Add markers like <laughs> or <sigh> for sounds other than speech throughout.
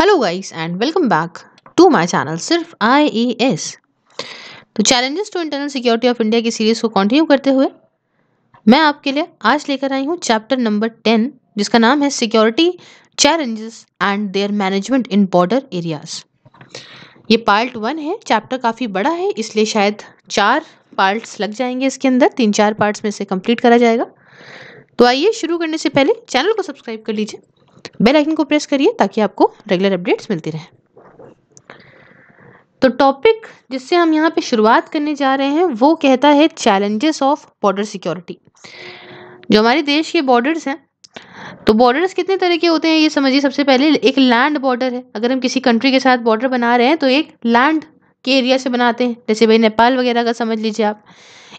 Hello guys and welcome back to my channel सिर्फ IAS तो challenges to internal security of India की series को continue करते हुए मैं आपके लिए आज लेकर आई हूँ चैप्टर नंबर टेन जिसका नाम है security challenges and their management in border areas ये पार्ट वन है चैप्टर काफ़ी बड़ा है इसलिए शायद चार पार्ट्स लग जाएंगे इसके अंदर तीन चार पार्ट्स में से कंप्लीट करा जाएगा तो आइए शुरू करने से पहले चैनल को सब्सक्राइब कर लीजिए बेल आइकन को प्रेस करिए ताकि आपको रेगुलर अपडेट्स मिलती रहे तो टॉपिक जिससे हम यहाँ पे शुरुआत करने जा रहे हैं वो कहता है चैलेंजेस ऑफ बॉर्डर सिक्योरिटी जो हमारे देश के बॉर्डर्स हैं तो बॉर्डर्स कितने तरह के होते हैं ये समझिए सबसे पहले एक लैंड बॉर्डर है अगर हम किसी कंट्री के साथ बॉर्डर बना रहे हैं तो एक लैंड के एरिया से बनाते हैं जैसे भाई नेपाल वगैरह का समझ लीजिए आप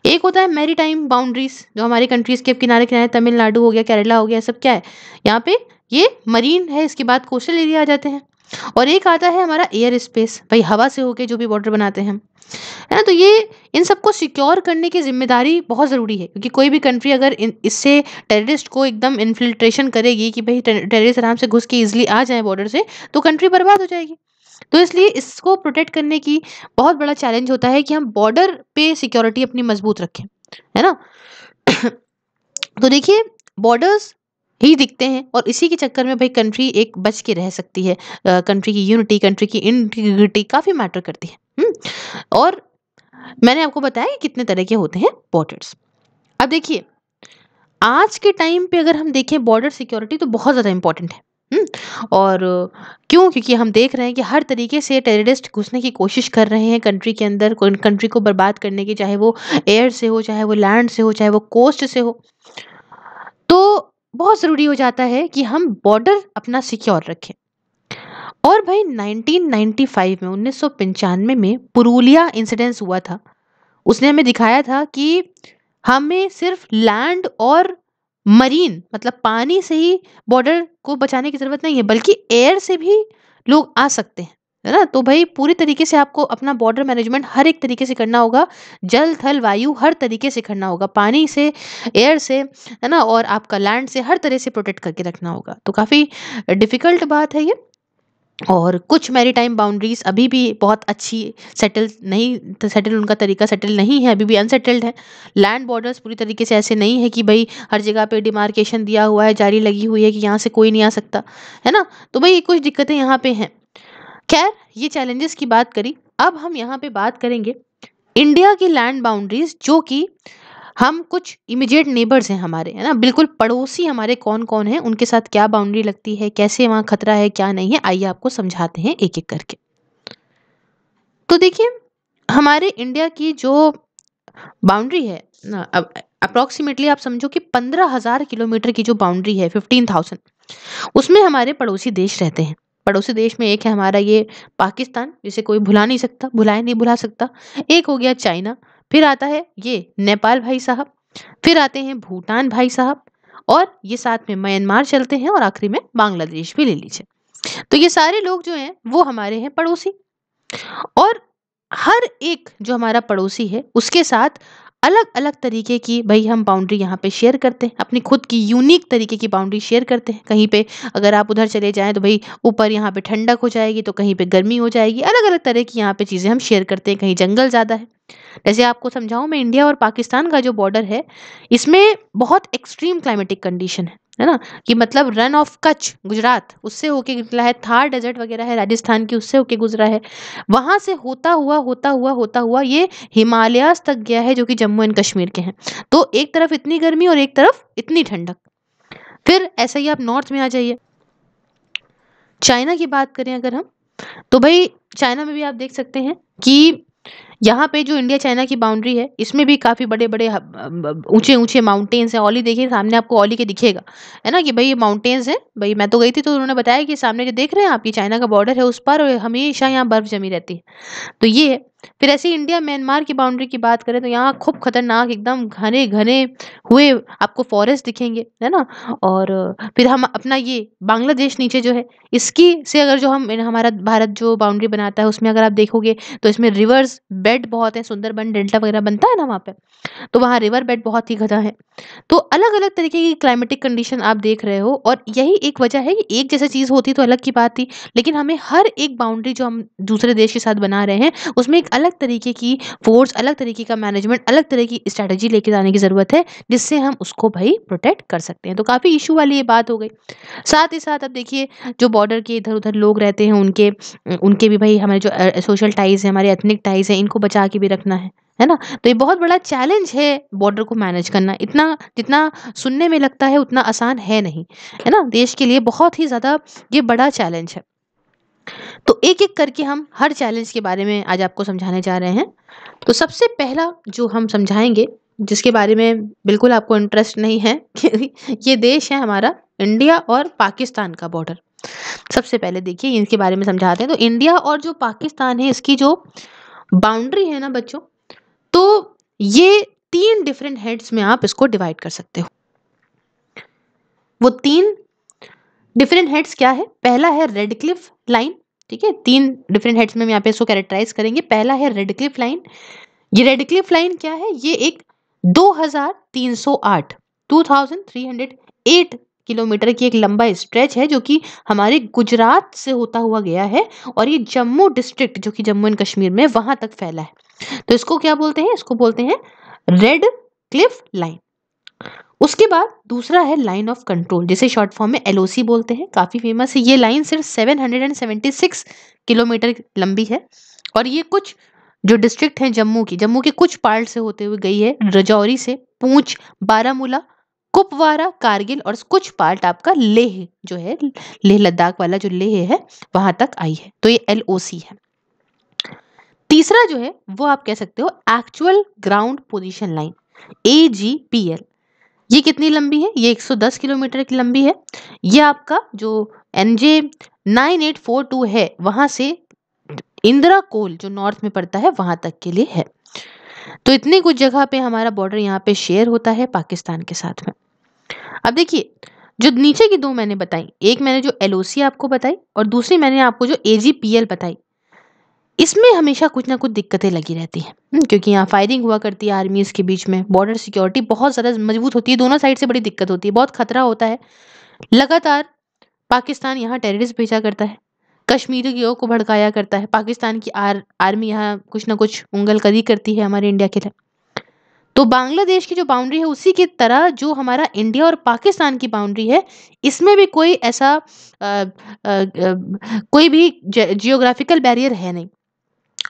एक होता है मेरी टाइम बाउंड्रीज जो हमारी कंट्रीज़ के किनारे किनारे तमिलनाडु हो गया केरला हो गया सब क्या है यहाँ पे ये मरीन है इसके बाद कोस्टल एरिया आ जाते हैं और एक आता है हमारा एयर स्पेस भाई हवा से होके जो भी बॉर्डर बनाते हैं है ना तो ये इन सबको सिक्योर करने की जिम्मेदारी बहुत ज़रूरी है क्योंकि कोई भी कंट्री अगर इससे टेररिस्ट को एकदम इन्फिल्ट्रेशन करेगी कि भाई टेररिस्ट आराम से घुस के ईजिली आ जाए बॉर्डर से तो कंट्री बर्बाद हो जाएगी तो इसलिए इसको प्रोटेक्ट करने की बहुत बड़ा चैलेंज होता है कि हम बॉर्डर पे सिक्योरिटी अपनी मजबूत रखें है ना <coughs> तो देखिए बॉर्डर्स ही दिखते हैं और इसी के चक्कर में भाई कंट्री एक बच के रह सकती है कंट्री की यूनिटी कंट्री की इंटीग्रिटी काफ़ी मैटर करती है हम्म, और मैंने आपको बताया कि कितने तरह के होते हैं बॉर्डर्स अब देखिए आज के टाइम पे अगर हम देखें बॉर्डर सिक्योरिटी तो बहुत ज़्यादा इंपॉर्टेंट है हम्म, और क्यों क्योंकि हम देख रहे हैं कि हर तरीके से टेररिस्ट घुसने की कोशिश कर रहे हैं कंट्री के अंदर कंट्री को बर्बाद करने की चाहे वो एयर से हो चाहे वो लैंड से हो चाहे वो कोस्ट से हो तो बहुत ज़रूरी हो जाता है कि हम बॉर्डर अपना सिक्योर रखें और भाई 1995 में उन्नीस में पुरुलिया इंसिडेंस हुआ था उसने हमें दिखाया था कि हमें सिर्फ लैंड और मरीन मतलब पानी से ही बॉर्डर को बचाने की ज़रूरत नहीं है बल्कि एयर से भी लोग आ सकते हैं है ना तो भाई पूरी तरीके से आपको अपना बॉर्डर मैनेजमेंट हर एक तरीके से करना होगा जल थल वायु हर तरीके से करना होगा पानी से एयर से है ना और आपका लैंड से हर तरह से प्रोटेक्ट करके रखना होगा तो काफ़ी डिफ़िकल्ट बात है ये और कुछ मैरीटाइम बाउंड्रीज अभी भी बहुत अच्छी सेटल नहीं सेटल उनका तरीका सेटल नहीं है अभी भी अनसेटल्ड है लैंड बॉर्डर्स पूरी तरीके से ऐसे नहीं है कि भाई हर जगह पे डिमार्केशन दिया हुआ है जारी लगी हुई है कि यहाँ से कोई नहीं आ सकता है ना तो भाई कुछ दिक्कतें यहाँ पे हैं खैर ये चैलेंजेस की बात करी अब हम यहाँ पे बात करेंगे इंडिया की लैंड बाउंड्रीज जो कि हम कुछ इमीडिएट नेबर्स हैं हमारे है ना बिल्कुल पड़ोसी हमारे कौन कौन हैं उनके साथ क्या बाउंड्री लगती है कैसे वहाँ खतरा है क्या नहीं है आइए आपको समझाते हैं एक एक करके तो देखिए हमारे इंडिया की जो बाउंड्री है ना अब आप समझो कि पंद्रह हज़ार किलोमीटर की जो बाउंड्री है फिफ्टीन थाउजेंड उसमें हमारे पड़ोसी देश रहते हैं पड़ोसी देश में एक है हमारा ये पाकिस्तान जिसे कोई भुला नहीं सकता भुलाए नहीं भुला सकता एक हो गया चाइना फिर आता है ये नेपाल भाई साहब फिर आते हैं भूटान भाई साहब और ये साथ में म्यांमार चलते हैं और आखिरी में बांग्लादेश भी ले लीजिए तो ये सारे लोग जो हैं वो हमारे हैं पड़ोसी और हर एक जो हमारा पड़ोसी है उसके साथ अलग अलग तरीके की भाई हम बाउंड्री यहाँ पे शेयर करते हैं अपनी खुद की यूनिक तरीके की बाउंड्री शेयर करते हैं कहीं पे अगर आप उधर चले जाएं तो भाई ऊपर यहाँ पे ठंडक हो जाएगी तो कहीं पे गर्मी हो जाएगी अलग अलग तरह की यहाँ पे चीज़ें हम शेयर करते हैं कहीं जंगल ज़्यादा है जैसे आपको समझाऊँ मैं इंडिया और पाकिस्तान का जो बॉर्डर है इसमें बहुत एक्सट्रीम क्लाइमेटिक कंडीशन है है ना कि मतलब रन ऑफ कच्छ गुजरात उससे होके निकला है थार डेजर्ट वगैरह है राजस्थान की उससे होके गुजरा है वहाँ से होता हुआ होता हुआ होता हुआ ये हिमालयास तक गया है जो कि जम्मू एंड कश्मीर के हैं तो एक तरफ इतनी गर्मी और एक तरफ इतनी ठंडक फिर ऐसा ही आप नॉर्थ में आ जाइए चाइना की बात करें अगर हम तो भाई चाइना में भी आप देख सकते हैं कि यहाँ पे जो इंडिया चाइना की बाउंड्री है इसमें भी काफ़ी बड़े बड़े ऊंचे ऊंचे माउंटेन्स हैं ओली देखिए सामने आपको ओली के दिखेगा है ना कि भाई ये माउंटेन्स हैं भाई मैं तो गई थी तो उन्होंने बताया कि सामने जो देख रहे हैं आपकी चाइना का बॉर्डर है उस पर हमेशा यहाँ बर्फ जमी रहती है तो ये है फिर ऐसे इंडिया म्यांमार की बाउंड्री की बात करें तो यहाँ खूब खतरनाक एकदम घने घने हुए आपको फॉरेस्ट दिखेंगे है ना और फिर हम अपना ये बांग्लादेश नीचे जो है इसकी से अगर जो हम हमारा भारत जो बाउंड्री बनाता है उसमें अगर आप देखोगे तो इसमें रिवर्स बेड बेड बहुत है सुंदरबन डेल्टा वगैरह बनता है ना वहाँ पे तो वहाँ रिवर बेड बहुत ही घना है तो अलग अलग तरीके की क्लाइमेटिक कंडीशन आप देख रहे हो और यही एक वजह है कि एक जैसा चीज़ होती तो अलग की बात थी लेकिन हमें हर एक बाउंड्री जो हम दूसरे देश के साथ बना रहे हैं उसमें एक अलग तरीके की फोर्स अलग तरीके का मैनेजमेंट अलग तरह की स्ट्रैटेजी लेके जाने की ज़रूरत है जिससे हम उसको भाई प्रोटेक्ट कर सकते हैं तो काफ़ी इशू वाली ये बात हो गई साथ ही साथ अब देखिए जो बॉर्डर के इधर उधर लोग रहते हैं उनके उनके भी भाई हमारे जो सोशल टाइज है हमारे एथनिक टाइज हैं इनको को बचा के भी रखना है है ना तो ये बहुत बड़ा चैलेंज है बॉर्डर को मैनेज करना इतना जितना सुनने में लगता है उतना आसान है नहीं है ना देश के लिए बहुत ही ज़्यादा ये बड़ा चैलेंज है तो एक एक करके हम हर चैलेंज के बारे में आज आपको समझाने जा रहे हैं तो सबसे पहला जो हम समझाएंगे जिसके बारे में बिल्कुल आपको इंटरेस्ट नहीं है <laughs> ये देश है हमारा इंडिया और पाकिस्तान का बॉर्डर सबसे पहले देखिए इनके बारे में समझाते हैं तो इंडिया और जो पाकिस्तान है इसकी जो बाउंड्री है ना बच्चों तो ये तीन डिफरेंट हेड्स में आप इसको डिवाइड कर सकते हो वो तीन डिफरेंट हेड्स क्या है पहला है रेड क्लिफ लाइन ठीक है तीन डिफरेंट हेड्स में हम यहाँ पे इसको कैरेक्टराइज करेंगे पहला है रेड क्लिफ लाइन ये रेड क्लिफ लाइन क्या है ये एक 2308 2308 किलोमीटर की एक लंबा स्ट्रेच है जो कि हमारे गुजरात से होता हुआ गया है और ये जम्मू डिस्ट्रिक्ट जो कि जम्मू एंड कश्मीर में वहां तक फैला है तो इसको क्या बोलते हैं इसको बोलते हैं रेड क्लिफ लाइन उसके बाद दूसरा है लाइन ऑफ कंट्रोल जिसे शॉर्ट फॉर्म में एल बोलते हैं काफ़ी फेमस है ये लाइन सिर्फ 776 किलोमीटर लंबी है और ये कुछ जो डिस्ट्रिक्ट हैं जम्मू की जम्मू के कुछ पार्ट से होते हुए गई है रजौरी से पूंछ बारामूला कुपवारा कारगिल और कुछ पार्ट आपका लेह जो है लेह लद्दाख वाला जो लेह है वहां तक आई है तो ये एल है तीसरा जो है वो आप कह सकते हो actual ground position line A G P L ये कितनी लंबी है ये 110 किलोमीटर की लंबी है ये आपका जो N J nine eight four two है वहां से इंदिरा कोल जो नॉर्थ में पड़ता है वहां तक के लिए है तो इतनी कुछ जगह पे हमारा बॉर्डर यहाँ पे शेयर होता है पाकिस्तान के साथ में अब देखिए जो नीचे की दो मैंने बताई एक मैंने जो एल आपको बताई और दूसरी मैंने आपको जो ए बताई इसमें हमेशा कुछ ना कुछ दिक्कतें लगी रहती हैं हम्म, क्योंकि यहाँ फायरिंग हुआ करती है आर्मीज़ के बीच में बॉर्डर सिक्योरिटी बहुत ज़्यादा मजबूत होती है दोनों साइड से बड़ी दिक्कत होती है बहुत खतरा होता है लगातार पाकिस्तान यहाँ टेररिस्ट भेजा करता है कश्मीरियों को भड़काया करता है पाकिस्तान की आर आर्मी यहाँ कुछ ना कुछ उंगलकरी करती है हमारे इंडिया के लिए तो बांग्लादेश की जो बाउंड्री है उसी की तरह जो हमारा इंडिया और पाकिस्तान की बाउंड्री है इसमें भी कोई ऐसा आ, आ, आ, कोई भी जियोग्राफिकल बैरियर है नहीं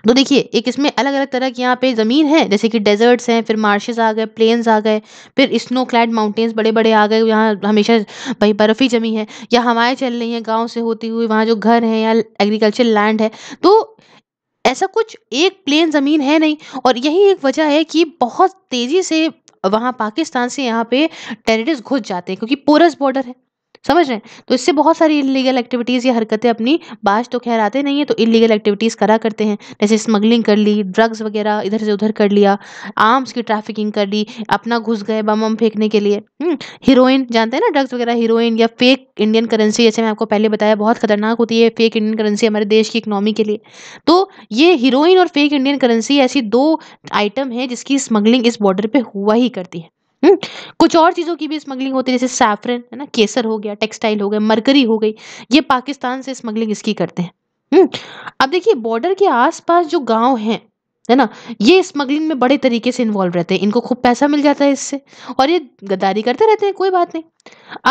तो देखिए एक इसमें अलग अलग तरह की यहाँ पे ज़मीन है जैसे कि डेजर्ट्स हैं फिर मार्शेस आ गए प्लेन्स आ गए फिर स्नो क्लैड माउंटेन्स बड़े बड़े आ गए यहाँ हमेशा भाई बर्फ़ी जमी है या हवाएं चल रही हैं गांव से होती हुई वहाँ जो घर हैं या एग्रीकल्चर लैंड है तो ऐसा कुछ एक प्लेन ज़मीन है नहीं और यही एक वजह है कि बहुत तेज़ी से वहाँ पाकिस्तान से यहाँ पे टेररिस्ट घुस जाते हैं क्योंकि पोरस बॉर्डर है समझ रहे हैं तो इससे बहुत सारी इलीगल एक्टिविटीज़ या हरकतें अपनी बाज तो खैर आते नहीं है तो इलीगल एक्टिविटीज़ करा करते हैं जैसे स्मगलिंग कर ली ड्रग्स वगैरह इधर से उधर कर लिया आर्म्स की ट्रैफिकिंग कर ली अपना घुस गए बम बम फेंकने के लिए हीरोइन हम्म, जानते हैं ना ड्रग्स वगैरह हीरोइन या फेक इंडियन करेंसी जैसे मैं आपको पहले बताया बहुत खतरनाक होती है फेक इंडियन करेंसी हमारे देश की इकनॉमी के लिए तो ये हीरोइन और फेक इंडियन करेंसी ऐसी दो आइटम है जिसकी स्मगलिंग इस बॉर्डर पर हुआ ही करती है हम्म, कुछ और चीज़ों की भी स्मगलिंग होती है जैसे सैफरन है ना केसर हो गया टेक्सटाइल हो गया मरकरी हो गई ये पाकिस्तान से स्मगलिंग इसकी करते हैं हम्म, अब देखिए बॉर्डर के आसपास जो गांव हैं है ना ये स्मगलिंग में बड़े तरीके से इन्वॉल्व रहते हैं इनको खूब पैसा मिल जाता है इससे और ये गद्दारी करते रहते हैं कोई बात नहीं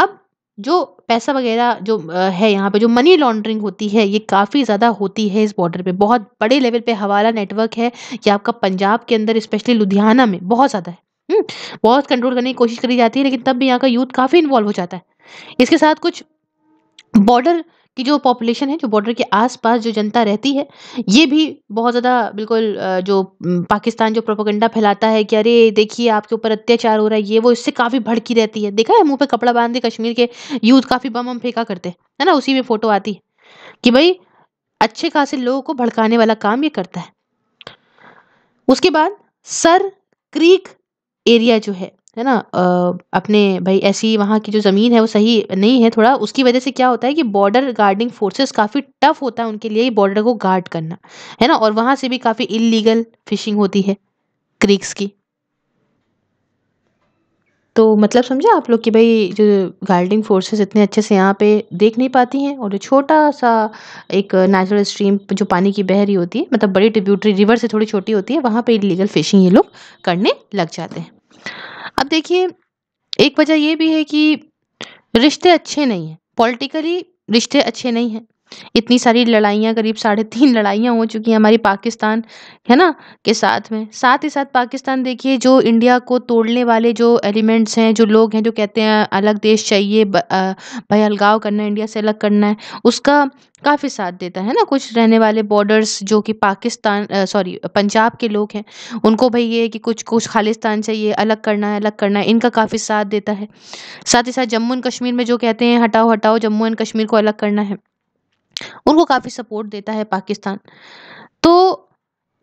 अब जो पैसा वगैरह जो है यहाँ पे जो मनी लॉन्ड्रिंग होती है ये काफ़ी ज़्यादा होती है इस बॉर्डर पे बहुत बड़े लेवल पे हवाला नेटवर्क है ये आपका पंजाब के अंदर स्पेशली लुधियाना में बहुत ज़्यादा है हम्म, बहुत कंट्रोल करने की कोशिश करी जाती है लेकिन तब भी यहाँ का यूथ काफ़ी इन्वॉल्व हो जाता है इसके साथ कुछ बॉर्डर की जो पॉपुलेशन है जो बॉर्डर के आसपास जो जनता रहती है ये भी बहुत ज़्यादा बिल्कुल जो हम्म, पाकिस्तान जो प्रोपोगंडा फैलाता है कि अरे देखिए आपके ऊपर अत्याचार हो रहा है ये वो इससे काफ़ी भड़की रहती है देखा है मुंह पे कपड़ा बांध दे कश्मीर के यूथ काफ़ी बम बम फेंका करते हैं है ना उसी में फ़ोटो आती है कि भाई अच्छे खासे लोगों को भड़काने वाला काम ये करता है उसके बाद सर क्रीक एरिया जो है है ना अपने भाई ऐसी वहाँ की जो ज़मीन है वो सही नहीं है थोड़ा उसकी वजह से क्या होता है कि बॉर्डर गार्डिंग फोर्सेस काफ़ी टफ होता है उनके लिए बॉर्डर को गार्ड करना है ना और वहाँ से भी काफ़ी इलीगल फिशिंग होती है क्रीक्स की तो मतलब समझे आप लोग कि भाई जो गार्डिंग फोर्सेस इतने अच्छे से यहाँ पे देख नहीं पाती हैं और जो छोटा सा एक नेचुरल स्ट्रीम जो पानी की बहरी होती है मतलब बड़ी ट्रिब्यूटरी रिवर से थोड़ी छोटी होती है वहाँ पे इलीगल फिशिंग ये लोग करने लग जाते हैं अब देखिए एक वजह ये भी है कि रिश्ते अच्छे नहीं हैं पॉलिटिकली रिश्ते अच्छे नहीं हैं इतनी सारी लड़ाइयाँ करीब साढ़े तीन लड़ाइयाँ हो चुकी हैं हमारी पाकिस्तान है ना के साथ में साथ ही साथ पाकिस्तान देखिए जो इंडिया को तोड़ने वाले जो एलिमेंट्स हैं जो लोग हैं जो कहते हैं अलग देश चाहिए भाई अलगाव करना है इंडिया से अलग करना है उसका काफ़ी साथ देता है ना कुछ रहने वाले बॉर्डर्स जो कि पाकिस्तान सॉरी पंजाब के लोग हैं उनको भाई ये कि कुछ कुछ खालिस्तान चाहिए अलग करना है अलग करना है इनका काफ़ी साथ देता है साथ ही साथ जम्मू एंड कश्मीर में जो कहते हैं हटाओ हटाओ जम्मू एंड कश्मीर को अलग करना है उनको काफ़ी सपोर्ट देता है पाकिस्तान तो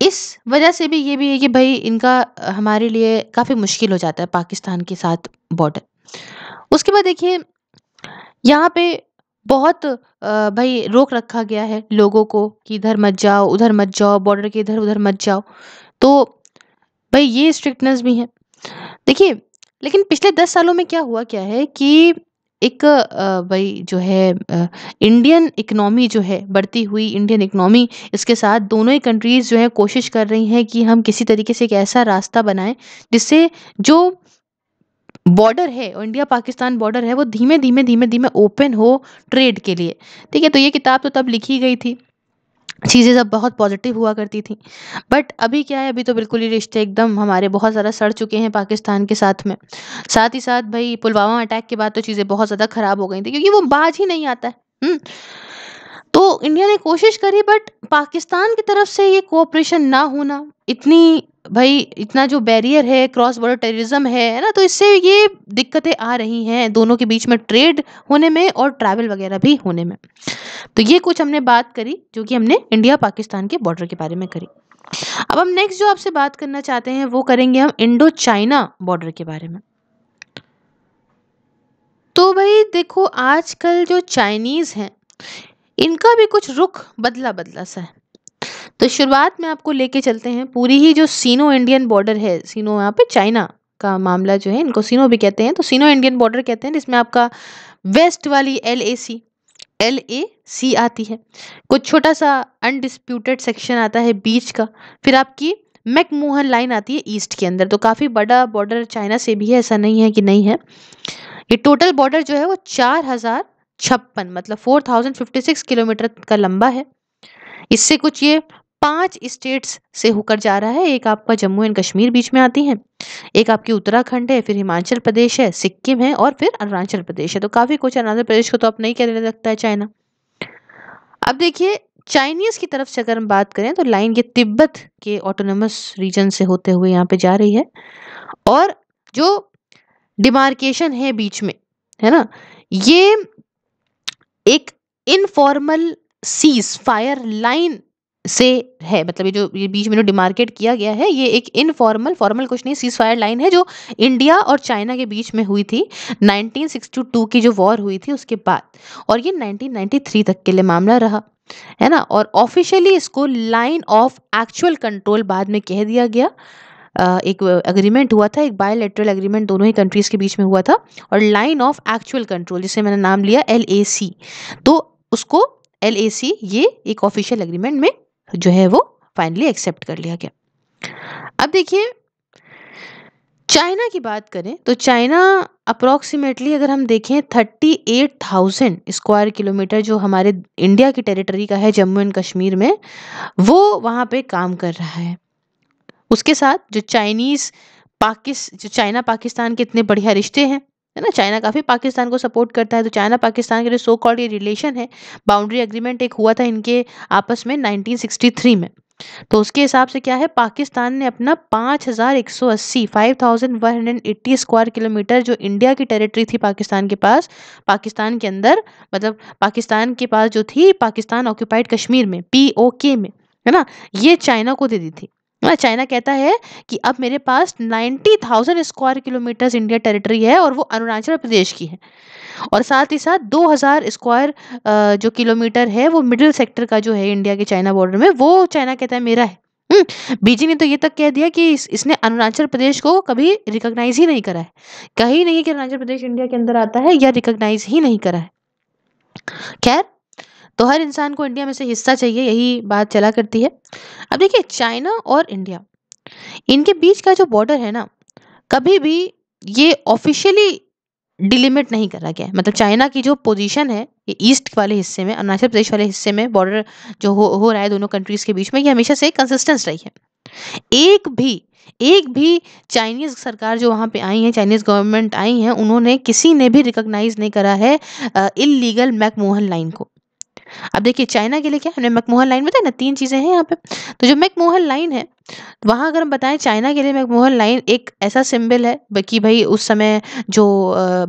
इस वजह से भी ये भी है कि भाई इनका हमारे लिए काफ़ी मुश्किल हो जाता है पाकिस्तान के साथ बॉर्डर उसके बाद देखिए यहाँ पे बहुत भाई रोक रखा गया है लोगों को कि इधर मत जाओ उधर मत जाओ बॉर्डर के इधर उधर मत जाओ तो भाई ये स्ट्रिक्टनेस भी है देखिए लेकिन पिछले दस सालों में क्या हुआ क्या है कि एक भाई जो है इंडियन इकनॉमी जो है बढ़ती हुई इंडियन इकनॉमी इसके साथ दोनों ही कंट्रीज़ जो है कोशिश कर रही हैं कि हम किसी तरीके से एक ऐसा रास्ता बनाएं जिससे जो बॉर्डर है और इंडिया पाकिस्तान बॉर्डर है वो धीमे धीमे धीमे धीमे ओपन हो ट्रेड के लिए ठीक है तो ये किताब तो तब लिखी गई थी चीज़ें सब बहुत पॉजिटिव हुआ करती थी बट अभी क्या है अभी तो बिल्कुल ही रिश्ते एकदम हमारे बहुत ज़्यादा सड़ चुके हैं पाकिस्तान के साथ में साथ ही साथ भाई पुलवामा अटैक के बाद तो चीज़ें बहुत ज़्यादा ख़राब हो गई थी क्योंकि वो बाज ही नहीं आता है हम्म। इंडिया ने कोशिश करी बट पाकिस्तान की तरफ से ये कोऑपरेशन ना होना इतनी भाई इतना जो बैरियर है क्रॉस बॉर्डर टेररिज्म है ना तो इससे ये दिक्कतें आ रही हैं दोनों के बीच में ट्रेड होने में और ट्रैवल वगैरह भी होने में तो ये कुछ हमने बात करी जो कि हमने इंडिया पाकिस्तान के बॉर्डर के बारे में करी अब हम नेक्स्ट जो आपसे बात करना चाहते हैं वो करेंगे हम इंडो चाइना बॉर्डर के बारे में तो भाई देखो आजकल जो चाइनीज़ हैं इनका भी कुछ रुख बदला बदला सा है तो शुरुआत में आपको लेके चलते हैं पूरी ही जो सीनो इंडियन बॉर्डर है सीनो यहाँ पे चाइना का मामला जो है इनको सीनो भी कहते हैं तो सीनो इंडियन बॉर्डर कहते हैं जिसमें आपका वेस्ट वाली L A C L A सी आती है कुछ छोटा सा अनडिस्प्यूटेड सेक्शन आता है बीच का फिर आपकी मैकमोहन लाइन आती है ईस्ट के अंदर तो काफ़ी बड़ा बॉर्डर चाइना से भी है ऐसा नहीं है कि नहीं है ये टोटल बॉर्डर जो है वो चार हज़ार छप्पन मतलब four thousand fifty six kilometre का लंबा है इससे कुछ ये पांच स्टेट्स से होकर जा रहा है एक आपका जम्मू एंड कश्मीर बीच में आती है एक आपकी उत्तराखंड है फिर हिमाचल प्रदेश है सिक्किम है और फिर अरुणाचल प्रदेश है तो काफ़ी कुछ अरुणाचल प्रदेश को तो आप नहीं कहने लगता है चाइना अब देखिए चाइनीज़ की तरफ से अगर हम बात करें तो लाइन ये तिब्बत के ऑटोनमस रीजन से होते हुए यहाँ पे जा रही है और जो डिमार्केशन है बीच में है ना ये एक इनफॉर्मल सीज फायर लाइन से है मतलब ये जो ये बीच में जो डिमार्केट किया गया है ये एक इनफॉर्मल फॉर्मल कुछ नहीं सीज फायर लाइन है जो इंडिया और चाइना के बीच में हुई थी 1962 की जो वॉर हुई थी उसके बाद और ये 1993 तक के लिए मामला रहा है ना और ऑफिशियली इसको लाइन ऑफ एक्चुअल कंट्रोल बाद में कह दिया गया एक अग्रीमेंट हुआ था एक बायोलेटरल एग्रीमेंट दोनों ही कंट्रीज़ के बीच में हुआ था और लाइन ऑफ एक्चुअल कंट्रोल जिसे मैंने नाम लिया एल तो उसको एल ये एक ऑफिशियल एग्रीमेंट में जो है वो फाइनली एक्सेप्ट कर लिया गया अब देखिए चाइना की बात करें तो चाइना अप्रॉक्सीमेटली अगर हम देखें thirty eight thousand square kilometre जो हमारे इंडिया की टेरिटरी का है जम्मू एंड कश्मीर में वो वहाँ पे काम कर रहा है उसके साथ जो चाइनीज़ पाकिस जो चाइना पाकिस्तान के इतने बढ़िया रिश्ते हैं है ना चाइना काफ़ी पाकिस्तान को सपोर्ट करता है तो चाइना पाकिस्तान के जो सो कॉल्ड ये रिलेशन है बाउंड्री एग्रीमेंट एक हुआ था इनके आपस में 1963 में तो उसके हिसाब से क्या है पाकिस्तान ने अपना 5180 5180 स्क्वायर किलोमीटर जो इंडिया की टेरिटरी थी पाकिस्तान के पास पाकिस्तान के अंदर मतलब पाकिस्तान के पास जो थी पाकिस्तान ऑक्यूपाइड कश्मीर में पी में है ना ये चाइना को दे दी थी हाँ, चाइना कहता है कि अब मेरे पास 90,000 स्क्वायर किलोमीटर्स इंडिया टेरिटरी है और वो अरुणाचल प्रदेश की है और साथ ही साथ 2,000 स्क्वायर जो किलोमीटर है वो मिडिल सेक्टर का जो है इंडिया के चाइना बॉर्डर में वो चाइना कहता है मेरा है हम्म, बीजी ने तो ये तक कह दिया कि इस, इसने अरुणाचल प्रदेश को कभी रिकोगनाइज ही नहीं करा है कहीं नहीं कि अरुणाचल प्रदेश इंडिया के अंदर आता है या रिकोगनाइज ही नहीं करा है खैर तो हर इंसान को इंडिया में से हिस्सा चाहिए यही बात चला करती है अब देखिए चाइना और इंडिया इनके बीच का जो बॉर्डर है ना कभी भी ये ऑफिशियली डिलिमिट नहीं करा गया मतलब चाइना की जो पोजीशन है ये ईस्ट वाले हिस्से में अरुणाचल प्रदेश वाले हिस्से में बॉर्डर जो हो हो रहा है दोनों कंट्रीज़ के बीच में ये हमेशा से कंसिस्टेंस रही है एक भी एक भी चाइनीज़ सरकार जो वहाँ पे आई है चाइनीज़ गवर्नमेंट आई है उन्होंने किसी ने भी रिकॉग्नाइज नहीं करा है इलीगल मैकमोहन लाइन को अब देखिए चाइना के लिए क्या हमने मैकमोहन लाइन बताया ना तीन चीज़ें हैं यहाँ पे तो जो मैकमोहन लाइन है वहाँ अगर हम बताएं चाइना के लिए मैकमोहन लाइन एक ऐसा सिंबल है कि भाई उस समय जो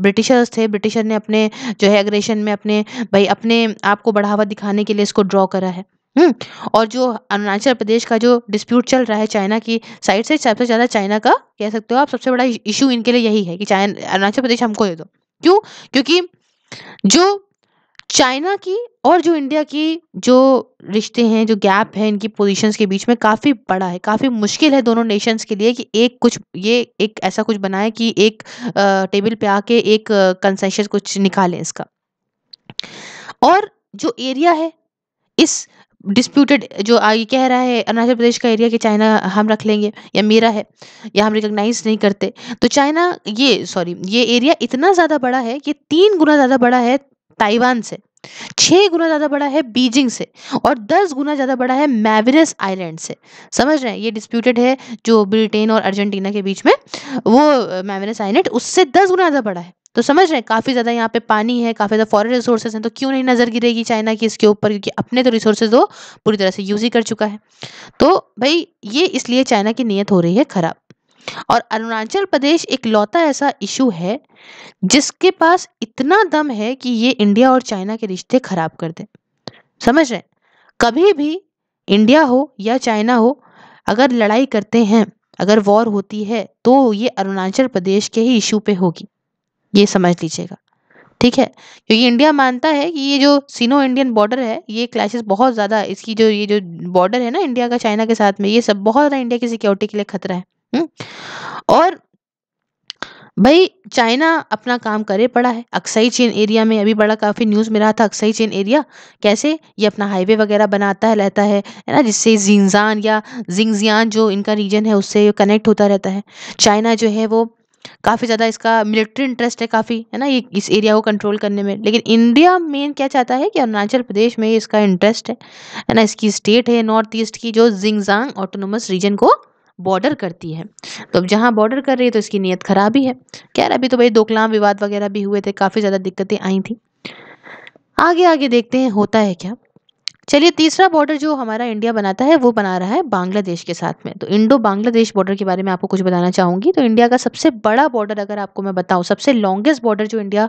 ब्रिटिशर्स थे ब्रिटिशर ने अपने जो है एग्रेशन में अपने भाई अपने आप को बढ़ावा दिखाने के लिए इसको ड्रॉ करा है हम्म और जो अरुणाचल प्रदेश का जो डिस्प्यूट चल रहा है चाइना की साइड से सबसे ज़्यादा चाइना का कह सकते हो आप सबसे बड़ा इशू इनके लिए यही है कि चाइना अरुणाचल प्रदेश हमको दे दो क्यों क्योंकि जो चाइना की और जो इंडिया की जो रिश्ते हैं जो गैप है इनकी पोजीशंस के बीच में काफ़ी बड़ा है काफ़ी मुश्किल है दोनों नेशंस के लिए कि एक कुछ ये एक ऐसा कुछ बनाए कि एक टेबल पे आके एक कंसेशन कुछ निकालें इसका और जो एरिया है इस डिस्प्यूटेड जो आगे कह रहा है अरुणाचल प्रदेश का एरिया कि चाइना हम रख लेंगे या मेरा है या हम रिकग्नाइज नहीं करते तो चाइना ये सॉरी ये एरिया इतना ज़्यादा बड़ा है कि तीन गुना ज़्यादा बड़ा है ताइवान से छः गुना ज़्यादा बड़ा है बीजिंग से और दस गुना ज़्यादा बड़ा है मैविनस आइलैंड से समझ रहे हैं ये डिस्प्यूटेड है जो ब्रिटेन और अर्जेंटीना के बीच में वो मैविनस आइलैंड उससे दस गुना ज़्यादा बड़ा है तो समझ रहे हैं काफ़ी ज़्यादा यहाँ पे पानी है काफ़ी ज़्यादा फॉरेन रिसोर्सेज हैं तो क्यों नहीं नज़र गिरेगी चाइना की इसके ऊपर क्योंकि अपने तो रिसोर्सेज वो तो पूरी तरह से यूज़ ही कर चुका है तो भाई ये इसलिए चाइना की नीयत हो रही है ख़राब और अरुणाचल प्रदेश एक लौता ऐसा इशू है जिसके पास इतना दम है कि ये इंडिया और चाइना के रिश्ते खराब कर दे समझ रहे कभी भी इंडिया हो या चाइना हो अगर लड़ाई करते हैं अगर वॉर होती है तो ये अरुणाचल प्रदेश के ही इशू पे होगी ये समझ लीजिएगा ठीक है क्योंकि इंडिया मानता है कि ये जो सीनो इंडियन बॉर्डर है ये क्लैशेस बहुत ज़्यादा इसकी जो ये जो बॉर्डर है ना इंडिया का चाइना के साथ में ये सब बहुत ज़्यादा इंडिया की सिक्योरिटी के लिए खतरा है हुँ? हम्म? और भाई चाइना अपना काम करे पड़ा है अक्सई चेन एरिया में अभी बड़ा काफ़ी न्यूज़ में रहा था अक्सई चेन एरिया कैसे ये अपना हाईवे वगैरह बनाता है रहता है है ना जिससे जिंजान या जिंगजियान जो इनका रीजन है उससे कनेक्ट होता रहता है चाइना जो है वो काफ़ी ज़्यादा इसका मिलिट्री इंटरेस्ट है काफ़ी है ना ये इस एरिया को कंट्रोल करने में लेकिन इंडिया मेन क्या चाहता है कि अरुणाचल प्रदेश में इसका इंटरेस्ट है है ना इसकी स्टेट है नॉर्थ ईस्ट की जो जिंगजांग ऑटोनोमस रीजन को बॉर्डर करती है तो अब जहाँ बॉर्डर कर रही है तो इसकी नीयत खराब ही है कह रहा अभी तो भाई दोकलाम विवाद वगैरह भी हुए थे काफ़ी ज़्यादा दिक्कतें आई थी आगे आगे देखते हैं होता है क्या चलिए तीसरा बॉर्डर जो हमारा इंडिया बनाता है वो बना रहा है बांग्लादेश के साथ में तो इंडो बांग्लादेश बॉर्डर के बारे में आपको कुछ बताना चाहूंगी तो इंडिया का सबसे बड़ा बॉर्डर अगर आपको मैं बताऊं सबसे लॉन्गेस्ट बॉर्डर जो इंडिया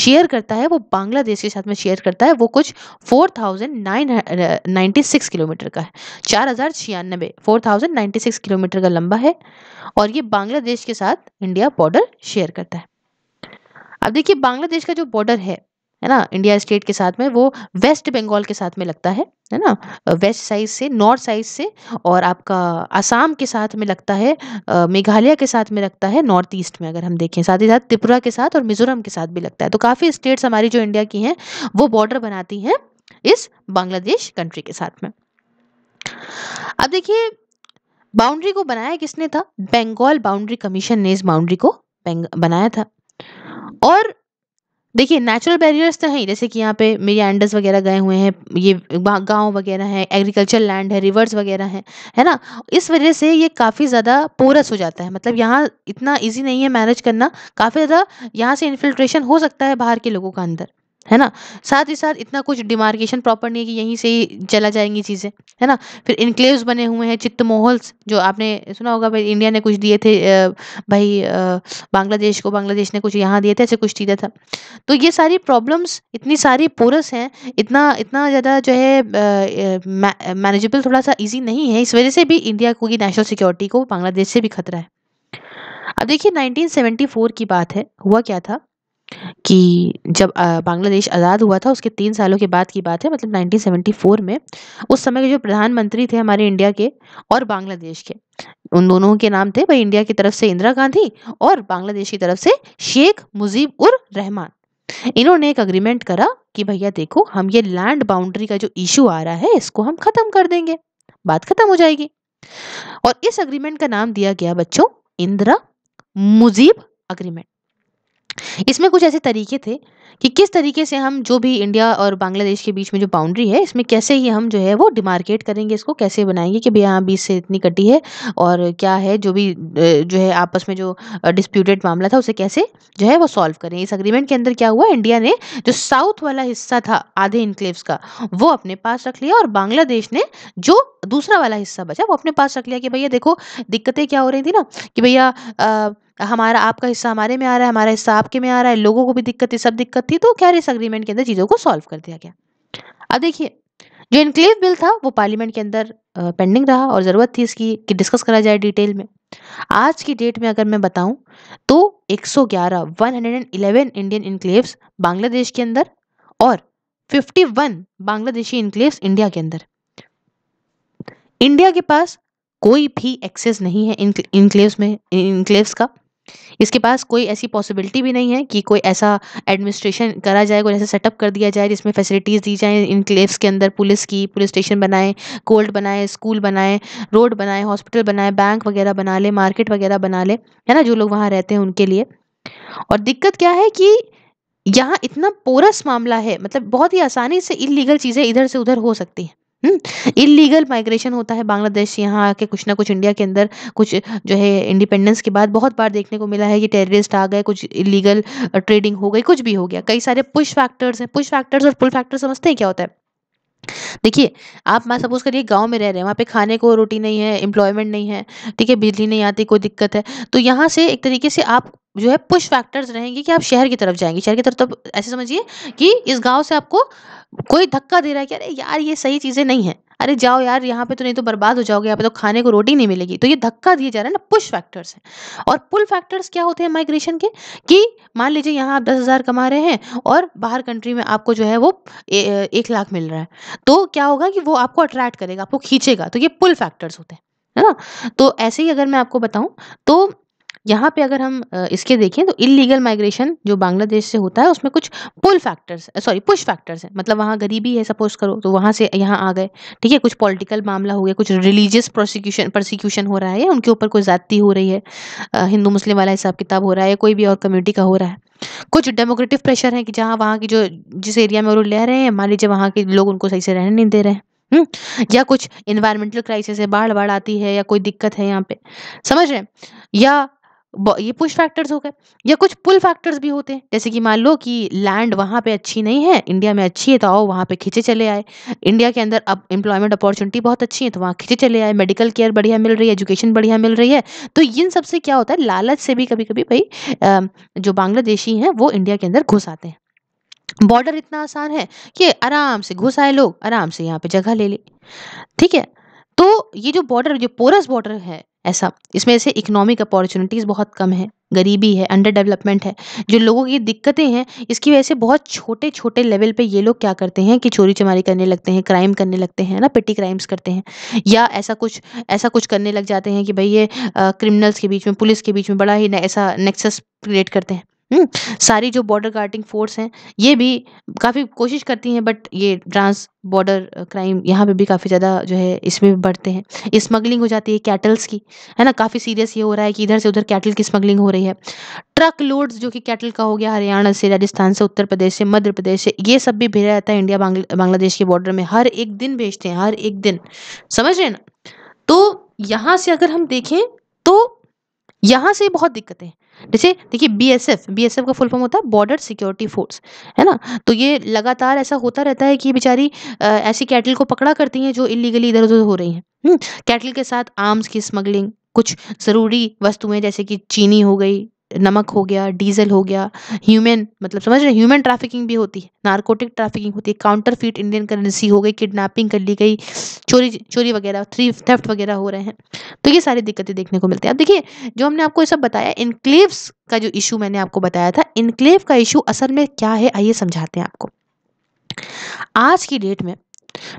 शेयर करता है वो बांग्लादेश के साथ में शेयर करता है वो कुछ four thousand nine six kilometre का है चार हज़ार छियानबे four thousand ninety six kilometre का लंबा है और ये बांग्लादेश के साथ इंडिया बॉर्डर शेयर करता है अब देखिए बांग्लादेश का जो बॉर्डर है है ना इंडिया स्टेट के साथ में वो वेस्ट बंगाल के साथ में लगता है है ना वेस्ट साइड से नॉर्थ साइड से और आपका आसाम के साथ में लगता है मेघालय के साथ में लगता है नॉर्थ ईस्ट में अगर हम देखें साथ ही साथ त्रिपुरा के साथ और मिजोरम के साथ भी लगता है तो काफ़ी स्टेट्स हमारी जो इंडिया की हैं वो बॉर्डर बनाती हैं इस बांग्लादेश कंट्री के साथ में अब देखिए बाउंड्री को बनाया किसने था बंगाल बाउंड्री कमीशन ने इस बाउंड्री को बनाया था और देखिए नेचुरल बैरियर्स तो हैं जैसे कि यहाँ पे मिरियांडस वगैरह गए हुए हैं ये गांव वगैरह हैं एग्रीकल्चर लैंड है रिवर्स वगैरह हैं है ना इस वजह से ये काफ़ी ज़्यादा पोरस हो जाता है मतलब यहाँ इतना ईजी नहीं है मैनेज करना काफ़ी ज़्यादा यहाँ से इन्फिल्ट्रेशन हो सकता है बाहर के लोगों का अंदर है ना साथ ही साथ इतना कुछ डिमार्केशन प्रॉपर नहीं है कि यहीं से ही चला जाएंगी चीज़ें है ना फिर इनक्लेव्स बने हुए हैं चित्त मोहल्स जो आपने सुना होगा भाई इंडिया ने कुछ दिए थे भाई बांग्लादेश को बांग्लादेश ने कुछ यहाँ दिए थे ऐसे कुछ चीज़ें था तो ये सारी प्रॉब्लम्स इतनी सारी पोरस हैं इतना इतना ज़्यादा जो है मैनेजेबल थोड़ा सा ईजी नहीं है इस वजह से भी इंडिया को की नेशनल सिक्योरिटी को बांग्लादेश से भी खतरा है अब देखिए 1974 की बात है हुआ क्या था कि जब बांग्लादेश आज़ाद हुआ था उसके तीन सालों के बाद की बात है मतलब 1974 में उस समय के जो प्रधानमंत्री थे हमारे इंडिया के और बांग्लादेश के उन दोनों के नाम थे भाई इंडिया की तरफ से इंदिरा गांधी और बांग्लादेश की तरफ से शेख मुजीब उर रहमान इन्होंने एक अग्रीमेंट करा कि भैया देखो हम ये लैंड बाउंड्री का जो इशू आ रहा है इसको हम खत्म कर देंगे बात खत्म हो जाएगी और इस अग्रीमेंट का नाम दिया गया बच्चों इंदिरा मुजीब अग्रीमेंट इसमें कुछ ऐसे तरीके थे कि किस तरीके से हम जो भी इंडिया और बांग्लादेश के बीच में जो बाउंड्री है इसमें कैसे ही हम जो है वो डिमार्केट करेंगे इसको कैसे बनाएंगे कि भैया हाँ बीस से इतनी कटी है और क्या है जो भी जो है आपस में जो डिस्प्यूटेड मामला था उसे कैसे जो है वो सॉल्व करें इस अग्रीमेंट के अंदर क्या हुआ इंडिया ने जो साउथ वाला हिस्सा था आधे इनक्लेव्स का वो अपने पास रख लिया और बांग्लादेश ने जो दूसरा वाला हिस्सा बचा वो अपने पास रख लिया कि भैया देखो दिक्कतें क्या हो रही थी ना कि भैया हमारा आपका हिस्सा हमारे में आ रहा है हमारा हिस्सा आपके में आ रहा है लोगों को भी दिक्कत थी सब दिक्कत थी तो इस अग्रीमेंट के अंदर चीज़ों को सॉल्व कर दिया गया अब देखिए जो इनक्लेव बिल था वो पार्लियामेंट के अंदर पेंडिंग रहा और ज़रूरत थी इसकी कि डिस्कस करा जाए डिटेल में आज की डेट में अगर मैं बताऊं तो 111 111 इंडियन इनक्लेव्स बांग्लादेश के अंदर और 51 बांग्लादेशी इनक्लेव्स इंडिया के अंदर इंडिया के पास कोई भी एक्सेस नहीं है इनक्लेव्स में इनक्लेव्स का इसके पास कोई ऐसी पॉसिबिलिटी भी नहीं है कि कोई ऐसा एडमिनिस्ट्रेशन करा जाए कोई ऐसा सेटअप कर दिया जाए जिसमें फैसिलिटीज़ दी जाएँ इनक्लेव्स के अंदर पुलिस की पुलिस स्टेशन बनाएँ कोर्ट बनाएँ स्कूल बनाएँ रोड बनाएँ हॉस्पिटल बनाएँ बैंक वगैरह बना लें मार्केट वगैरह बना लें है ना जो लोग वहाँ रहते हैं उनके लिए और दिक्कत क्या है कि यहाँ इतना पोरस मामला है मतलब बहुत ही आसानी से इलीगल चीज़ें इधर से उधर हो सकती हैं इलीगल हम्म, माइग्रेशन होता है बांग्लादेश यहाँ आके कुछ ना कुछ इंडिया के अंदर कुछ जो है इंडिपेंडेंस के बाद बहुत बार देखने को मिला है कि टेररिस्ट आ गए कुछ इलीगल ट्रेडिंग हो गई कुछ भी हो गया कई सारे पुश फैक्टर्स हैं पुश फैक्टर्स और पुल फैक्टर समझते हैं क्या होता है देखिए आप मैं सपोज करिए गांव में रह रहे हैं वहाँ पे खाने को रोटी नहीं है एम्प्लॉयमेंट नहीं है ठीक है बिजली नहीं आती कोई दिक्कत है तो यहाँ से एक तरीके से आप जो है पुश फैक्टर्स रहेंगे कि आप शहर की तरफ जाएंगे शहर की तरफ तो ऐसे समझिए कि इस गांव से आपको कोई धक्का दे रहा है कि अरे यार ये सही चीज़ें नहीं है अरे जाओ यार यहाँ पे तो नहीं तो बर्बाद हो जाओगे यहाँ पे तो खाने को रोटी नहीं मिलेगी तो ये धक्का दिए जा रहे हैं ना पुश फैक्टर्स हैं और पुल फैक्टर्स क्या होते हैं माइग्रेशन के कि मान लीजिए यहाँ आप दस हज़ार कमा रहे हैं और बाहर कंट्री में आपको जो है वो ए, एक लाख मिल रहा है तो क्या होगा कि वो आपको अट्रैक्ट करेगा आपको खींचेगा तो ये पुल फैक्टर्स होते हैं है ना तो ऐसे ही अगर मैं आपको बताऊं तो यहाँ पे अगर हम इसके देखें तो इलीगल माइग्रेशन जो बांग्लादेश से होता है उसमें कुछ pull factors sorry push factors हैं मतलब वहाँ गरीबी है सपोज करो तो वहाँ से यहाँ आ गए ठीक है कुछ पॉलिटिकल मामला हो गया कुछ रिलीजियस प्रोसिक्यूशन प्रोसिक्यूशन हो रहा है उनके ऊपर कोई ज़्यादती हो रही है हिंदू मुस्लिम वाला हिसाब किताब हो रहा है कोई भी और कम्युनिटी का हो रहा है कुछ डेमोक्रेटिक प्रेशर है कि जहाँ वहाँ की जो जिस एरिया में वो ले रहे हैं मान लीजिए वहाँ के लोग उनको सही से रहने नहीं दे रहे हैं हम्म, या कुछ इन्वायरमेंटल क्राइसिस है बाढ़ बाढ़ आती है या कोई दिक्कत है यहाँ पे समझ रहे हैं या ये पुश फैक्टर्स हो गए या कुछ पुल फैक्टर्स भी होते हैं जैसे कि मान लो कि लैंड वहाँ पे अच्छी नहीं है इंडिया में अच्छी है तो आओ वहाँ पे खींचे चले आए इंडिया के अंदर अब एम्प्लॉयमेंट अपॉर्चुनिटी बहुत अच्छी है तो वहाँ खींचे चले आए मेडिकल केयर बढ़िया मिल रही है एजुकेशन बढ़िया मिल रही है तो इन सबसे क्या होता है लालच से भी कभी कभी भाई जो बांग्लादेशी हैं वो इंडिया के अंदर घुस आते हैं बॉर्डर इतना आसान है कि आराम से घुस आए लोग आराम से यहाँ पे जगह ले ले ठीक है तो ये जो बॉर्डर जो पोरस बॉर्डर है ऐसा इसमें से इकनॉमिक अपॉर्चुनिटीज़ बहुत कम है गरीबी है अंडर डेवलपमेंट है जो लोगों की दिक्कतें हैं इसकी वजह से बहुत छोटे छोटे लेवल पे ये लोग क्या करते हैं कि चोरी चमारी करने लगते हैं क्राइम करने लगते हैं ना पेटी क्राइम्स करते हैं या ऐसा कुछ ऐसा कुछ करने लग जाते हैं कि भाई ये क्रिमिनल्स के बीच में पुलिस के बीच में बड़ा ही ऐसा नेक्सस क्रिएट करते हैं हम्म। सारी जो बॉर्डर गार्डिंग फोर्स हैं ये भी काफ़ी कोशिश करती हैं बट ये ट्रांस बॉर्डर क्राइम यहाँ पे भी काफ़ी ज़्यादा जो है इसमें भी बढ़ते हैं स्मगलिंग हो जाती है कैटल्स की है ना काफ़ी सीरियस ये हो रहा है कि इधर से उधर कैटल की स्मगलिंग हो रही है ट्रक लोड्स जो कि कैटल का हो गया हरियाणा से राजस्थान से उत्तर प्रदेश से मध्य प्रदेश से ये सब भी भेजा जाता है इंडिया बांग्लादेश के बॉर्डर में हर एक दिन भेजते हैं हर एक दिन समझ रहे ना तो यहाँ से अगर हम देखें तो यहाँ से बहुत दिक्कतें हैं जैसे देखिए बीएसएफ बीएसएफ का फुल फॉर्म होता है बॉर्डर सिक्योरिटी फोर्स है ना तो ये लगातार ऐसा होता रहता है कि बेचारी ऐसी कैटल को पकड़ा करती हैं जो इलीगली इधर उधर हो रही हैं कैटल हम्म, के साथ आर्म्स की स्मगलिंग कुछ ज़रूरी वस्तुएं जैसे कि चीनी हो गई नमक हो गया डीजल हो गया ह्यूमन मतलब समझ रहे ह्यूमन ट्रैफिकिंग भी होती है नारकोटिक ट्रैफिकिंग होती है काउंटर फीट इंडियन करेंसी हो गई किडनैपिंग कर ली गई चोरी चोरी वगैरह थ्री थेफ्ट वगैरह हो रहे हैं तो ये सारी दिक्कतें देखने को मिलती है अब देखिए जो हमने आपको ये सब बताया इनक्लेव्स का जो इशू मैंने आपको बताया था इनक्लेव का इशू असल में क्या है आइए समझाते हैं आपको आज की डेट में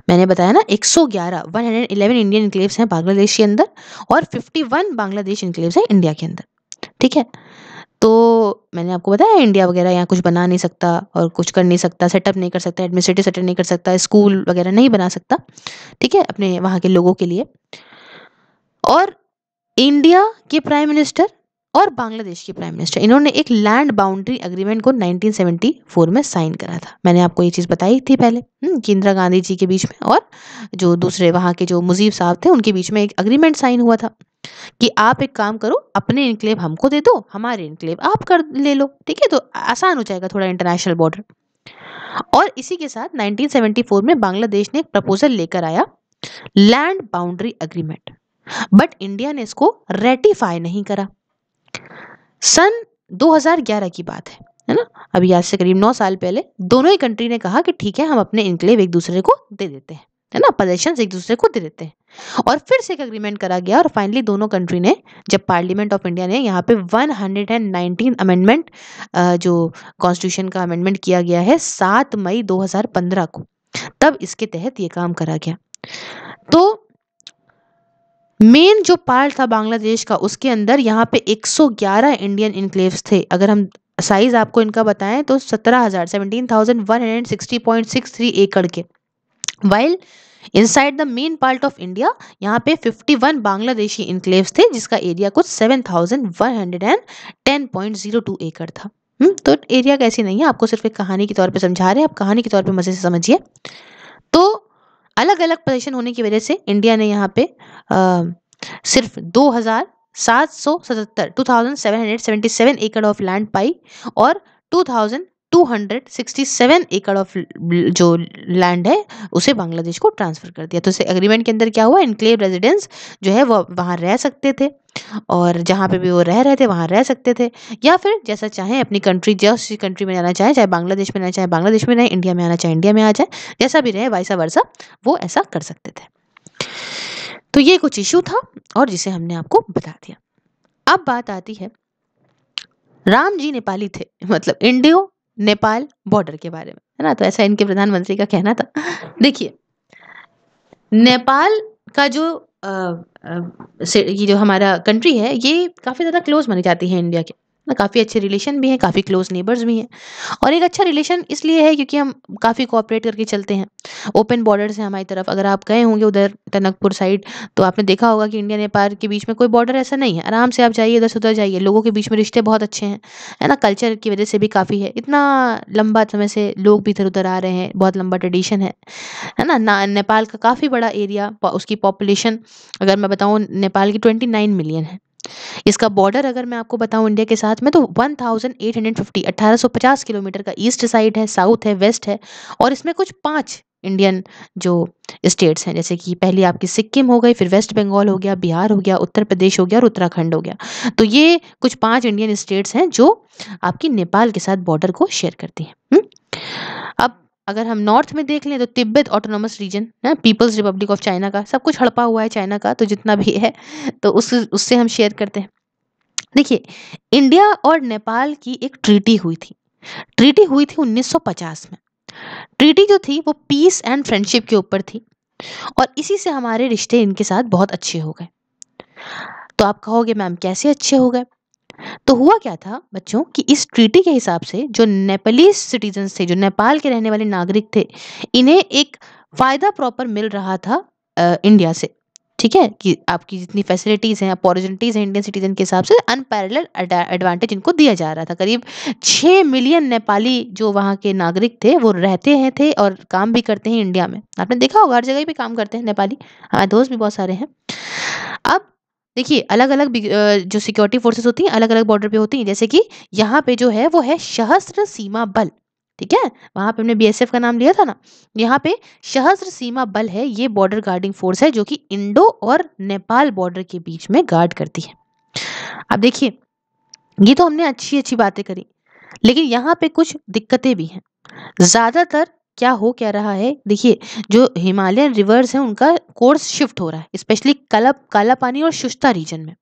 मैंने बताया ना 111 111 इंडियन इंक्लेव्स हैं बांग्लादेश के अंदर और 51 बांग्लादेश इंक्लेव्स हैं इंडिया के अंदर ठीक है तो मैंने आपको बताया इंडिया वगैरह यहाँ कुछ बना नहीं सकता और कुछ कर नहीं सकता सेटअप नहीं कर सकता एडमिनिस्ट्रेटिव सेटअप नहीं कर सकता स्कूल वगैरह नहीं बना सकता ठीक है अपने वहाँ के लोगों के लिए और इंडिया के प्राइम मिनिस्टर और बांग्लादेश के प्राइम मिनिस्टर इन्होंने एक लैंड बाउंड्री अग्रीमेंट को 1974 में साइन करा था मैंने आपको ये चीज़ बताई थी पहले हम्म, इंदिरा गांधी जी के बीच में और जो दूसरे वहाँ के जो मुजीब साहब थे उनके बीच में एक अग्रीमेंट साइन हुआ था कि आप एक काम करो अपने इनक्लेव हमको दे दो हमारे इनक्लेव आप कर ले लो ठीक है तो आसान हो जाएगा थोड़ा इंटरनेशनल बॉर्डर और इसी के साथ 1974 में बांग्लादेश ने एक प्रपोजल लेकर आया land boundary agreement but India ने इसको रेटिफाई नहीं करा सन 2011 की बात है है ना अभी आज से करीब नौ साल पहले दोनों ही कंट्री ने कहा कि ठीक है हम अपने इनक्लेव एक दूसरे को दे देते हैं है ना पोजेशन एक दूसरे को दे देते हैं और फिर से एक अग्रीमेंट करा गया और फाइनली दोनों कंट्री ने जब पार्लियामेंट ऑफ इंडिया ने यहाँ पे 119 अमेंडमेंट जो कॉन्स्टिट्यूशन का अमेंडमेंट किया गया है 7 मई 2015 को तब इसके तहत ये काम करा गया तो मेन जो पार्ट था बांग्लादेश का उसके अंदर यहाँ पे 111 इंडियन इनक्लेव्स थे अगर हम साइज आपको इनका बताएं तो सत्रह हजार एकड़ के while inside the main part of India यहाँ पे 51 बांग्लादेशी इनक्लेव्स थे जिसका एरिया कुछ 7,110.02 एकड़ था हुँ? हम्म, तो एरिया कैसी नहीं है आपको सिर्फ एक कहानी के तौर पे समझा रहे हैं आप कहानी के तौर पे मज़े से समझिए अलग अलग प्रदर्शन होने की वजह से इंडिया ने यहाँ पे आ, सिर्फ दो हज़ार सात सौ सतहत्तर two thousand seven hundred seventy seven एकड़ ऑफ लैंड पाई और टू थाउजेंड 267 एकड़ ऑफ जो लैंड है उसे बांग्लादेश को ट्रांसफ़र कर दिया तो इस एग्रीमेंट के अंदर क्या हुआ इनक्लेव रेजिडेंस जो है वह वहाँ रह सकते थे और जहाँ पे भी वो रह रहे थे वहाँ रह सकते थे या फिर जैसा चाहें अपनी कंट्री जिस कंट्री में जाना चाहे चाहे बांग्लादेश में रहना चाहे बांग्लादेश में रहें इंडिया में आना चाहे इंडिया में आ जाए जैसा भी रहे वैसा वर्षा वो ऐसा कर सकते थे तो ये कुछ इशू था और जिसे हमने आपको बता दिया अब बात आती है राम जी नेपाली थे मतलब इंडियो नेपाल बॉर्डर के बारे में है ना तो ऐसा इनके प्रधानमंत्री का कहना था देखिए नेपाल का जो आ, आ, ये जो हमारा कंट्री है ये काफ़ी ज़्यादा क्लोज मानी जाती है इंडिया के ना काफ़ी अच्छे रिलेशन भी हैं काफ़ी क्लोज नेबर्स भी हैं और एक अच्छा रिलेशन इसलिए है क्योंकि हम काफ़ी कोऑपरेट करके चलते हैं ओपन बॉर्डर्स हैं हमारी तरफ अगर आप गए होंगे उधर टनकपुर साइड तो आपने देखा होगा कि इंडिया नेपाल के बीच में कोई बॉर्डर ऐसा नहीं है आराम से आप जाइए इधर से उधर जाइए लोगों के बीच में रिश्ते बहुत अच्छे हैं है ना कल्चर की वजह से भी काफ़ी है इतना लंबा समय से लोग भी इधर उधर आ रहे हैं बहुत लंबा ट्रेडिशन है है ना नेपाल का काफ़ी बड़ा एरिया उसकी पॉपुलेशन अगर मैं बताऊँ नेपाल की ट्वेंटी मिलियन है इसका बॉर्डर अगर मैं आपको बताऊं इंडिया के साथ में तो 1850 1850 किलोमीटर का ईस्ट साइड है साउथ है वेस्ट है और इसमें कुछ पांच इंडियन जो स्टेट्स हैं जैसे कि पहली आपकी सिक्किम हो गई फिर वेस्ट बंगाल हो गया बिहार हो गया उत्तर प्रदेश हो गया और उत्तराखंड हो गया तो ये कुछ पांच इंडियन स्टेट्स हैं जो आपकी नेपाल के साथ बॉर्डर को शेयर करती हैं हम्म? अगर हम नॉर्थ में देख लें तो तिब्बत ऑटोनोमस रीजन है पीपल्स रिपब्लिक ऑफ चाइना का सब कुछ हड़पा हुआ है चाइना का तो जितना भी है तो उस उससे हम शेयर करते हैं देखिए इंडिया और नेपाल की एक ट्रीटी हुई थी ट्रीटी हुई थी 1950 में ट्रीटी जो थी वो पीस एंड फ्रेंडशिप के ऊपर थी और इसी से हमारे रिश्ते इनके साथ बहुत अच्छे हो गए तो आप कहोगे मैम कैसे अच्छे हो गए तो हुआ क्या था बच्चों कि इस ट्रीटी के हिसाब से जो नेपालीज सिटीजन थे जो नेपाल के रहने वाले नागरिक थे इन्हें एक फ़ायदा प्रॉपर मिल रहा था आ, इंडिया से ठीक है कि आपकी जितनी फैसिलिटीज़ हैं अपॉर्चुनिटीज़ हैं इंडियन सिटीजन के हिसाब से अनपैरल एडवांटेज इनको दिया जा रहा था करीब छः मिलियन नेपाली जो वहाँ के नागरिक थे वो रहते हैं थे और काम भी करते हैं इंडिया में आपने देखा होगा हर जगह भी काम करते हैं नेपाली हमारे दोस्त भी बहुत सारे हैं अब देखिए अलग अलग जो सिक्योरिटी फोर्सेस होती हैं अलग अलग बॉर्डर पे होती हैं जैसे कि यहाँ पे जो है वो है सहस्त्र सीमा बल ठीक है वहाँ पे हमने बीएसएफ का नाम लिया था ना यहाँ पे सहस्त्र सीमा बल है ये बॉर्डर गार्डिंग फोर्स है जो कि इंडो और नेपाल बॉर्डर के बीच में गार्ड करती है अब देखिए ये तो हमने अच्छी अच्छी बातें करी लेकिन यहाँ पे कुछ दिक्कतें भी हैं ज़्यादातर क्या हो क्या रहा है देखिए जो हिमालयन रिवर्स हैं उनका कोर्स शिफ्ट हो रहा है स्पेशली काला काला पानी और शुष्ता रीजन में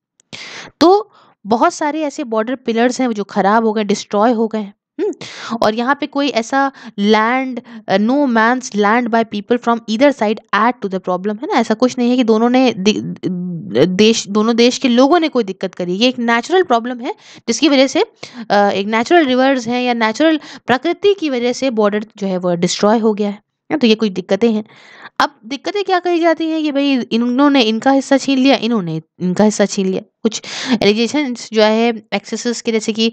तो बहुत सारे ऐसे बॉर्डर पिलर्स हैं जो खराब हो गए डिस्ट्रॉय हो गए हैं हम्म, और यहाँ पे कोई ऐसा land no man's land by people from इधर side add to the problem है ना ऐसा कुछ नहीं है कि दोनों ने देश दोनों देश के लोगों ने कोई दिक्कत करी ये एक नेचुरल प्रॉब्लम है जिसकी वजह से uh, एक नेचुरल रिवर्स हैं या नेचुरल प्रकृति की वजह से बॉर्डर जो है वह डिस्ट्रॉय हो गया है हाँ, तो ये कुछ दिक्कतें हैं अब दिक्कतें क्या कही जाती हैं कि भाई इन्होंने इनका हिस्सा छीन लिया इन्होंने इनका हिस्सा छीन लिया कुछ एलिगेशन जो है एक्सेस के जैसे कि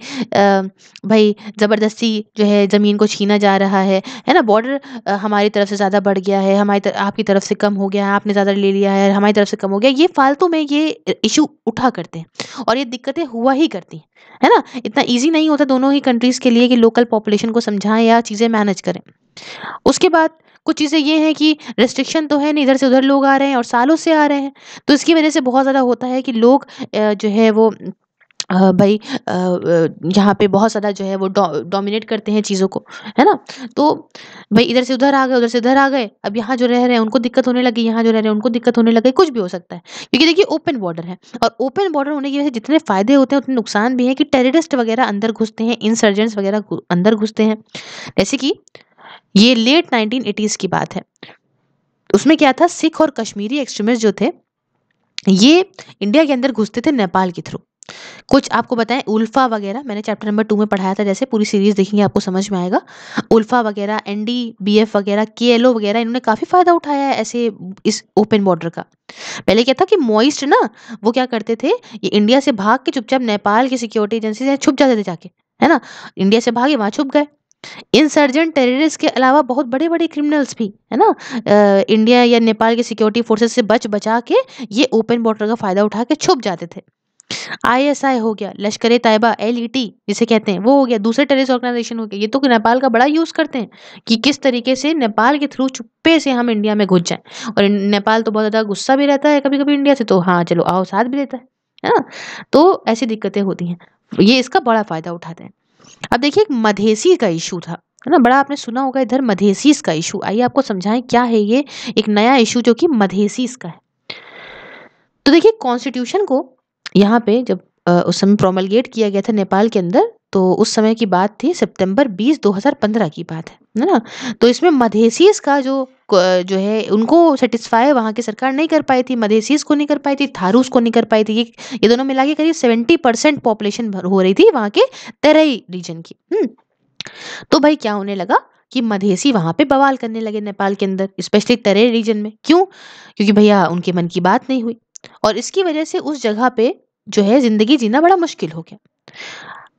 भाई ज़बरदस्ती जो है ज़मीन को छीना जा रहा है है ना बॉर्डर हमारी तरफ से ज़्यादा बढ़ गया है हमारी तर, आपकी तरफ से कम हो गया है आपने ज़्यादा ले लिया है हमारी तरफ से कम हो गया ये फालतू में ये इशू उठा करते हैं और ये दिक्कतें हुआ ही करती हैं है ना इतना ईजी नहीं होता दोनों ही कंट्रीज़ के लिए कि लोकल पॉपुलेशन को समझाएं या चीज़ें मैनेज करें उसके बाद कुछ चीज़ें ये हैं कि रेस्ट्रिक्शन तो है नहीं इधर से उधर लोग आ रहे हैं और सालों से आ रहे हैं तो इसकी वजह से बहुत ज़्यादा होता है कि लोग जो है वो भाई यहाँ पे बहुत ज्यादा जो है वो डोमिनेट डौ, करते हैं चीज़ों को है ना तो भाई इधर से उधर आ गए उधर से इधर आ गए अब यहाँ जो रह रहे हैं उनको दिक्कत होने लगी यहाँ जो रह रहे हैं उनको दिक्कत होने लगी कुछ भी हो सकता है क्योंकि देखिए ओपन बॉर्डर है और ओपन बॉर्डर होने की वजह से जितने फ़ायदे होते हैं उतने नुकसान भी हैं कि टेररिस्ट वगैरह अंदर घुसते हैं इंसर्जेंट्स वगैरह अंदर घुसते हैं जैसे कि ये लेट नाइनटीन एटीज़ की बात है उसमें क्या था सिख और कश्मीरी एक्सट्रीमिस्ट जो थे ये इंडिया के अंदर घुसते थे नेपाल के थ्रू कुछ आपको बताएं उल्फा वगैरह मैंने चैप्टर नंबर टू में पढ़ाया था जैसे पूरी सीरीज देखेंगे आपको समझ में आएगा उल्फा वगैरह एनडीबीएफ वगैरह के एल ओ वगैरह इन्होंने काफ़ी फ़ायदा उठाया है ऐसे इस ओपन बॉर्डर का पहले क्या था कि मॉइस्ट ना वो क्या करते थे ये इंडिया से भाग के चुपचाप नेपाल की सिक्योरिटी एजेंसी से छुप जाते थे जाके है ना इंडिया से भागे वहाँ छुप गए इंसर्जेंट टेररिस्ट के अलावा बहुत बड़े बड़े क्रिमिनल्स भी है ना आ, इंडिया या नेपाल के सिक्योरिटी फोर्सेस से बच बचा के ये ओपन बॉर्डर का फ़ायदा उठा के छुप जाते थे आईएसआई हो गया लश्कर तयबा एल e जिसे कहते हैं वो हो गया दूसरे टेररिस्ट ऑर्गेनाइजेशन हो गया ये तो नेपाल का बड़ा यूज़ करते हैं कि किस तरीके से नेपाल के थ्रू छुपे से हम इंडिया में घुस जाएँ और नेपाल तो बहुत ज़्यादा गुस्सा भी रहता है कभी कभी इंडिया से तो हाँ चलो आओ साथ भी देता है है ना तो ऐसी दिक्कतें होती हैं ये इसका बड़ा फ़ायदा उठाते हैं अब देखिए एक मधेसी का इशू था है ना बड़ा आपने सुना होगा इधर मधेसीस का इशू आइए आपको समझाएं क्या है ये एक नया इशू जो कि मधेसीस का है तो देखिए कॉन्स्टिट्यूशन को यहाँ पे जब उस समय प्रोमलगेट किया गया था नेपाल के अंदर तो उस समय की बात थी सितंबर 20 2015 की बात है है ना तो इसमें मधेसीस का जो जो है उनको सेटिस्फाई वहाँ की सरकार नहीं कर पाई थी मधेसीस को नहीं कर पाई थी थारूस को नहीं कर पाई थी ये ये दोनों मिला के करीब सेवेंटी परसेंट पॉपुलेशन हो रही थी वहाँ के तेरई रीजन की हम्म? तो भाई क्या होने लगा कि मधेसी वहाँ पे बवाल करने लगे नेपाल के अंदर स्पेशली तेरे रीजन में क्यों क्योंकि भैया उनके मन की बात नहीं हुई और इसकी वजह से उस जगह पे जो है ज़िंदगी जीना बड़ा मुश्किल हो गया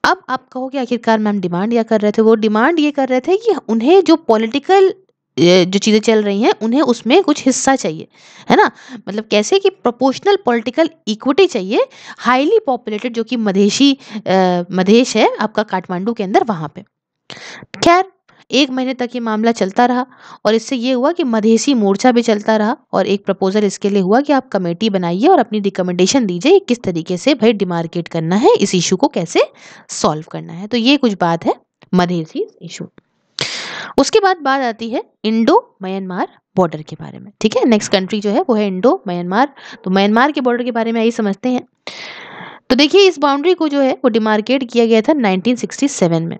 अब आप कहो कि आखिरकार मैम डिमांड क्या कर रहे थे वो डिमांड ये कर रहे थे कि उन्हें जो पॉलिटिकल जो चीज़ें चल रही हैं उन्हें उसमें कुछ हिस्सा चाहिए है ना मतलब कैसे कि प्रोपोर्शनल पॉलिटिकल इक्विटी चाहिए हाईली पॉपुलेटेड जो कि मधेशी मधेश है आपका काठमांडू के अंदर वहाँ पे खैर एक महीने तक ये मामला चलता रहा और इससे ये हुआ कि मधेसी मोर्चा भी चलता रहा और एक प्रपोजल इसके लिए हुआ कि आप कमेटी बनाइए और अपनी रिकमेंडेशन दीजिए किस तरीके से भाई डिमार्केट करना है इस इशू को कैसे सॉल्व करना है तो ये कुछ बात है मधेसी इशू उसके बाद बात आती है इंडो म्यांमार बॉर्डर के बारे में ठीक है नेक्स्ट कंट्री जो है वो है इंडो म्यांमार तो म्यांमार के बॉर्डर के बारे में यही समझते हैं तो देखिए इस बाउंड्री को जो है वो डिमार्केट किया गया था 1967 में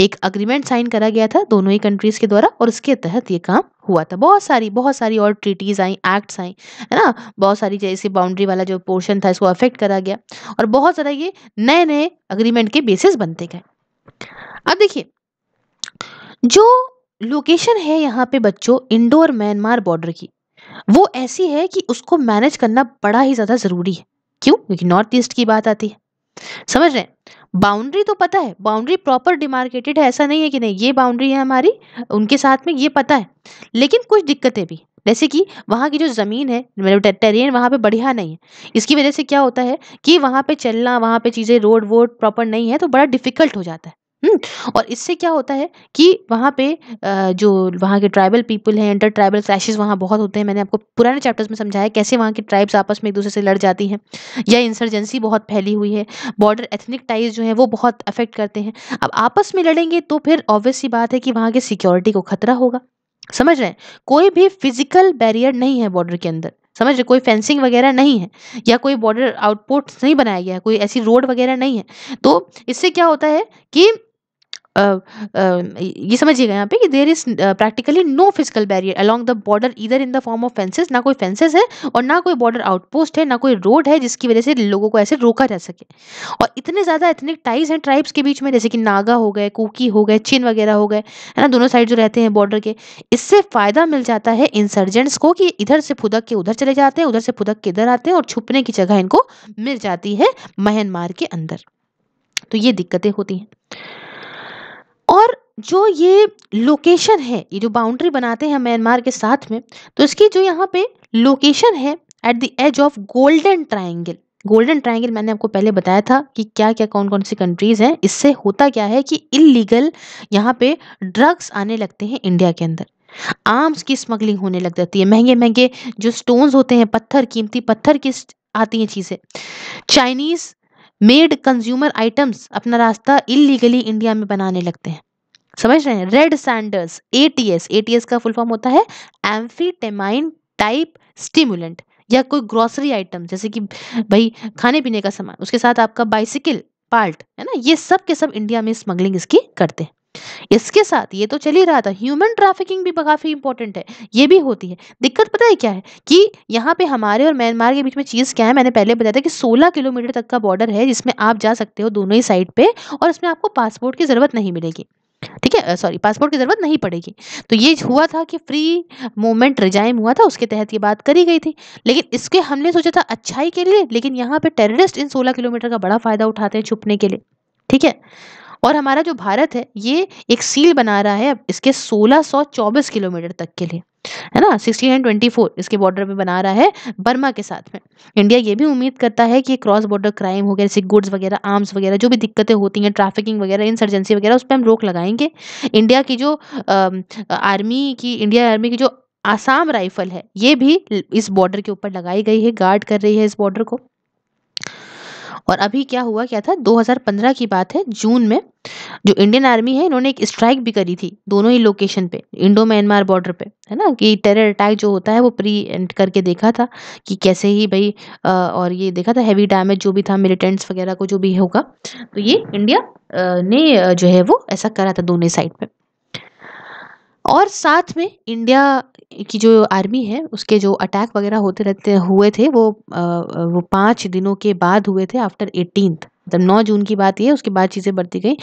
एक अग्रीमेंट साइन करा गया था दोनों ही कंट्रीज़ के द्वारा और उसके तहत ये काम हुआ था बहुत सारी बहुत सारी और ट्रीटीज़ आई एक्ट्स आई है ना बहुत सारी जैसे बाउंड्री वाला जो पोर्शन था इसको अफेक्ट करा गया और बहुत सारा ये नए नए अग्रीमेंट के बेसिस बनते गए अब देखिए जो लोकेशन है यहाँ पे बच्चों इंडोर म्यांमार बॉर्डर की वो ऐसी है कि उसको मैनेज करना बड़ा ही ज़्यादा ज़रूरी है क्यों क्योंकि नॉर्थ ईस्ट की बात आती है समझ रहे हैं बाउंड्री तो पता है बाउंड्री प्रॉपर डिमार्केटेड है ऐसा नहीं है कि नहीं ये बाउंड्री है हमारी उनके साथ में ये पता है लेकिन कुछ दिक्कतें भी जैसे कि वहाँ की जो ज़मीन है मतलब टेरेन वहाँ पे बढ़िया नहीं है इसकी वजह से क्या होता है कि वहाँ पे चलना वहाँ पे चीज़ें रोड वोड प्रॉपर नहीं है तो बड़ा डिफ़िकल्ट हो जाता है और इससे क्या होता है कि वहाँ पे जो वहाँ के ट्राइबल पीपल हैं इंटर ट्राइबल क्लैशेस वहाँ बहुत होते हैं मैंने आपको पुराने चैप्टर्स में समझाया कैसे वहाँ की ट्राइब्स आपस में एक दूसरे से लड़ जाती हैं या इंसर्जेंसी बहुत फैली हुई है बॉर्डर एथनिक टाइज जो है वो बहुत अफेक्ट करते हैं अब आपस में लड़ेंगे तो फिर ऑब्वियस सी बात है कि वहाँ की सिक्योरिटी को खतरा होगा समझ रहे हैं कोई भी फिजिकल बैरियर नहीं है बॉर्डर के अंदर समझ रहे कोई फेंसिंग वगैरह नहीं है या कोई बॉर्डर आउटपोस्ट नहीं बनाया गया है कोई ऐसी रोड वगैरह नहीं है तो इससे क्या होता है कि ये समझिएगा यहाँ पे कि there is practically no physical barrier along the border इधर in the form of fences ना कोई फेंसेज है और ना कोई बॉर्डर आउटपोस्ट है ना कोई रोड है जिसकी वजह से लोगों को ऐसे रोका जा सके और इतने ज़्यादा एथनिक टाइज हैं ट्राइब्स के बीच में जैसे कि नागा हो गए कुकी हो गए चीन वगैरह हो गए है ना दोनों साइड जो रहते हैं बॉर्डर के इससे फ़ायदा मिल जाता है इंसर्जेंट्स को कि इधर से फुदक के उधर चले जाते हैं उधर से फुदक के इधर आते हैं और छुपने की जगह इनको मिल जाती है म्यांमार के अंदर तो ये दिक्कतें होती हैं और जो ये लोकेशन है ये जो बाउंड्री बनाते हैं म्यांमार के साथ में तो इसकी जो यहाँ पे लोकेशन है at the edge of golden triangle golden triangle मैंने आपको पहले बताया था कि क्या क्या कौन कौन सी कंट्रीज़ हैं इससे होता क्या है कि इलीगल यहाँ पे ड्रग्स आने लगते हैं इंडिया के अंदर आर्म्स की स्मगलिंग होने लग जाती है महंगे महंगे जो स्टोन्स होते हैं पत्थर कीमती पत्थर की आती हैं चीज़ें चाइनीज़ मेड कंज्यूमर आइटम्स अपना रास्ता इलीगली इंडिया में बनाने लगते हैं समझ रहे हैं रेड सैंडर्स एटीएस एटीएस का फुल फॉर्म होता है एम्फीटेमाइन टाइप स्टिमुलेंट या कोई ग्रोसरी आइटम जैसे कि भाई खाने पीने का सामान उसके साथ आपका बाइसिकल पार्ट है ना ये सब के सब इंडिया में स्मगलिंग इसकी करते हैं इसके साथ ये तो चल ही रहा था ह्यूमन ट्रैफिकिंग भी काफ़ी इंपॉर्टेंट है ये भी होती है दिक्कत पता है क्या है कि यहाँ पे हमारे और म्यांमार के बीच में चीज़ क्या है मैंने पहले बताया था कि 16 किलोमीटर तक का बॉर्डर है जिसमें आप जा सकते हो दोनों ही साइड पे और इसमें आपको पासपोर्ट की ज़रूरत नहीं मिलेगी ठीक है सॉरी पासपोर्ट की ज़रूरत नहीं पड़ेगी तो ये हुआ था कि फ्री मूवमेंट रिजाइम हुआ था उसके तहत ये बात करी गई थी लेकिन इसके हमने सोचा था अच्छाई के लिए लेकिन यहाँ पे टेररिस्ट इन सोलह किलोमीटर का बड़ा फ़ायदा उठाते हैं छुपने के लिए ठीक है और हमारा जो भारत है ये एक सील बना रहा है इसके 1624 किलोमीटर तक के लिए है ना सिक्सटीन एंड ट्वेंटी फोर इसके बॉर्डर पे बना रहा है बर्मा के साथ में इंडिया ये भी उम्मीद करता है कि क्रॉस बॉर्डर क्राइम हो गया जैसे गुड्स वगैरह आर्म्स वगैरह जो भी दिक्कतें होती हैं ट्रैफिकिंग वगैरह इंसर्जेंसी वगैरह उस पर हम रोक लगाएंगे इंडिया की जो आ, आर्मी की इंडिया आर्मी की जो आसाम राइफल है ये भी इस बॉर्डर के ऊपर लगाई गई है गार्ड कर रही है इस बॉर्डर को और अभी क्या हुआ क्या था 2015 की बात है जून में जो इंडियन आर्मी है इन्होंने एक स्ट्राइक भी करी थी दोनों ही लोकेशन पे इंडो म्यांमार बॉर्डर पे है ना कि टेरर अटैक जो होता है वो प्री एंड करके देखा था कि कैसे ही भाई आ, और ये देखा था हैवी डैमेज जो भी था मिलिटेंट्स वगैरह को जो भी होगा तो ये इंडिया ने जो है वो ऐसा करा था दोनों साइड पर और साथ में इंडिया की जो आर्मी है उसके जो अटैक वगैरह होते रहते हुए थे वो वो पाँच दिनों के बाद हुए थे आफ्टर एटीनथ मतलब नौ जून की बात ये उसके बाद चीज़ें बढ़ती गई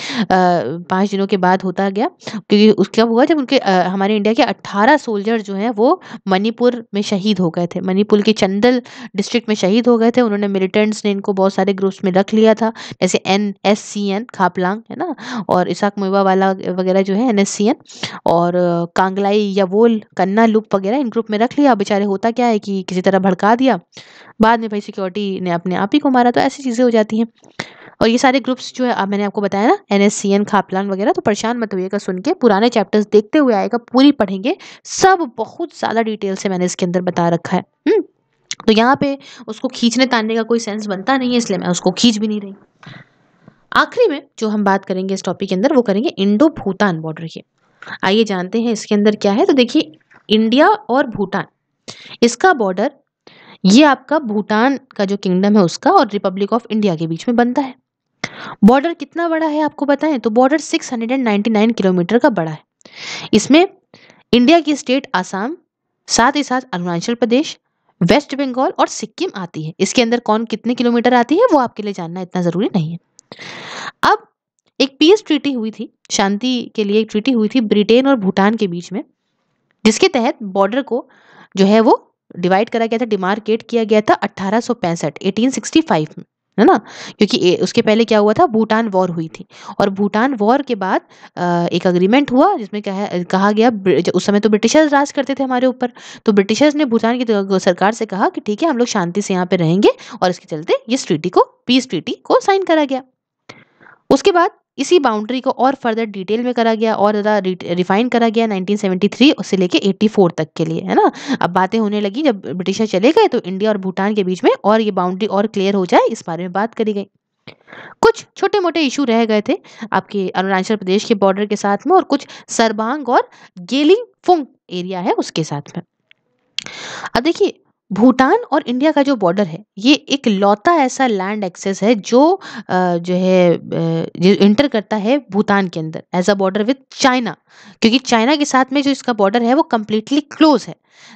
पाँच दिनों के बाद होता गया क्योंकि उसके उसका हुआ जब उनके आ, हमारे इंडिया के अट्ठारह सोल्जर जो हैं वो मणिपुर में शहीद हो गए थे मणिपुर के चंदल डिस्ट्रिक्ट में शहीद हो गए थे उन्होंने मिलिटेंट्स ने इनको बहुत सारे ग्रुप्स में रख लिया था जैसे N S C N Khaplang है ना और इसाक मुबा वाला वगैरह जो है एन एस सी एन और कांगलाई या वोल कन्ना लुप वगैरह इन ग्रुप में रख लिया बेचारे होता क्या है कि किसी तरह भड़का दिया बाद में भाई सिक्योरिटी ने अपने आप ही को मारा तो ऐसी चीज़ें हो जाती हैं और ये सारे ग्रुप्स जो है मैंने आपको बताया ना N S C N Khaplang वगैरह तो परेशान मत होइएगा सुन के पुराने चैप्टर्स देखते हुए आएगा पूरी पढ़ेंगे सब बहुत ज़्यादा डिटेल से मैंने इसके अंदर बता रखा है हम्म, तो यहाँ पे उसको खींचने तानने का कोई सेंस बनता नहीं है इसलिए मैं उसको खींच भी नहीं रही आखिरी में जो हम बात करेंगे इस टॉपिक के अंदर वो करेंगे इंडो भूटान बॉर्डर की आइए जानते हैं इसके अंदर क्या है तो देखिए इंडिया और भूटान इसका बॉर्डर ये आपका भूटान का जो किंगडम है उसका और रिपब्लिक ऑफ इंडिया के बीच में बनता है बॉर्डर कितना बड़ा है आपको बताएं तो बॉर्डर 699 किलोमीटर का बड़ा है इसमें इंडिया की स्टेट आसाम साथ ही साथ अरुणाचल प्रदेश वेस्ट बंगाल और सिक्किम आती है इसके अंदर कौन कितने किलोमीटर आती है वो आपके लिए जानना इतना ज़रूरी नहीं है अब एक पीस ट्रीटी हुई थी शांति के लिए एक ट्रीटी हुई थी ब्रिटेन और भूटान के बीच में जिसके तहत बॉर्डर को जो है वो डिवाइड करा गया था डिमार्केट किया गया था अट्ठारह सौ में है ना क्योंकि ए, उसके पहले क्या हुआ था भूटान वॉर हुई थी और भूटान वॉर के बाद आ, एक अग्रीमेंट हुआ जिसमें कहा कहा गया उस समय तो ब्रिटिशर्स राज करते थे हमारे ऊपर तो ब्रिटिशर्स ने भूटान की सरकार से कहा कि ठीक है हम लोग शांति से यहाँ पे रहेंगे और इसके चलते इस ट्रीटी को पीस ट्रीटी को साइन करा गया उसके बाद इसी बाउंड्री को और फर्दर डिटेल में करा गया और ज़्यादा रिफाइन करा गया 1973 से लेके 84 तक के लिए है ना अब बातें होने लगी जब ब्रिटिशर चले गए तो इंडिया और भूटान के बीच में और ये बाउंड्री और क्लियर हो जाए इस बारे में बात करी गई कुछ छोटे मोटे इशू रह गए थे आपके अरुणाचल प्रदेश के बॉर्डर के साथ में और कुछ सरबांग और गेलिंग एरिया है उसके साथ में अब देखिए भूटान और इंडिया का जो बॉर्डर है ये एक लौता ऐसा लैंड एक्सेस है जो जो है जो इंटर करता है भूटान के अंदर as a border with China क्योंकि चाइना के साथ में जो इसका बॉर्डर है वो कम्प्लीटली क्लोज है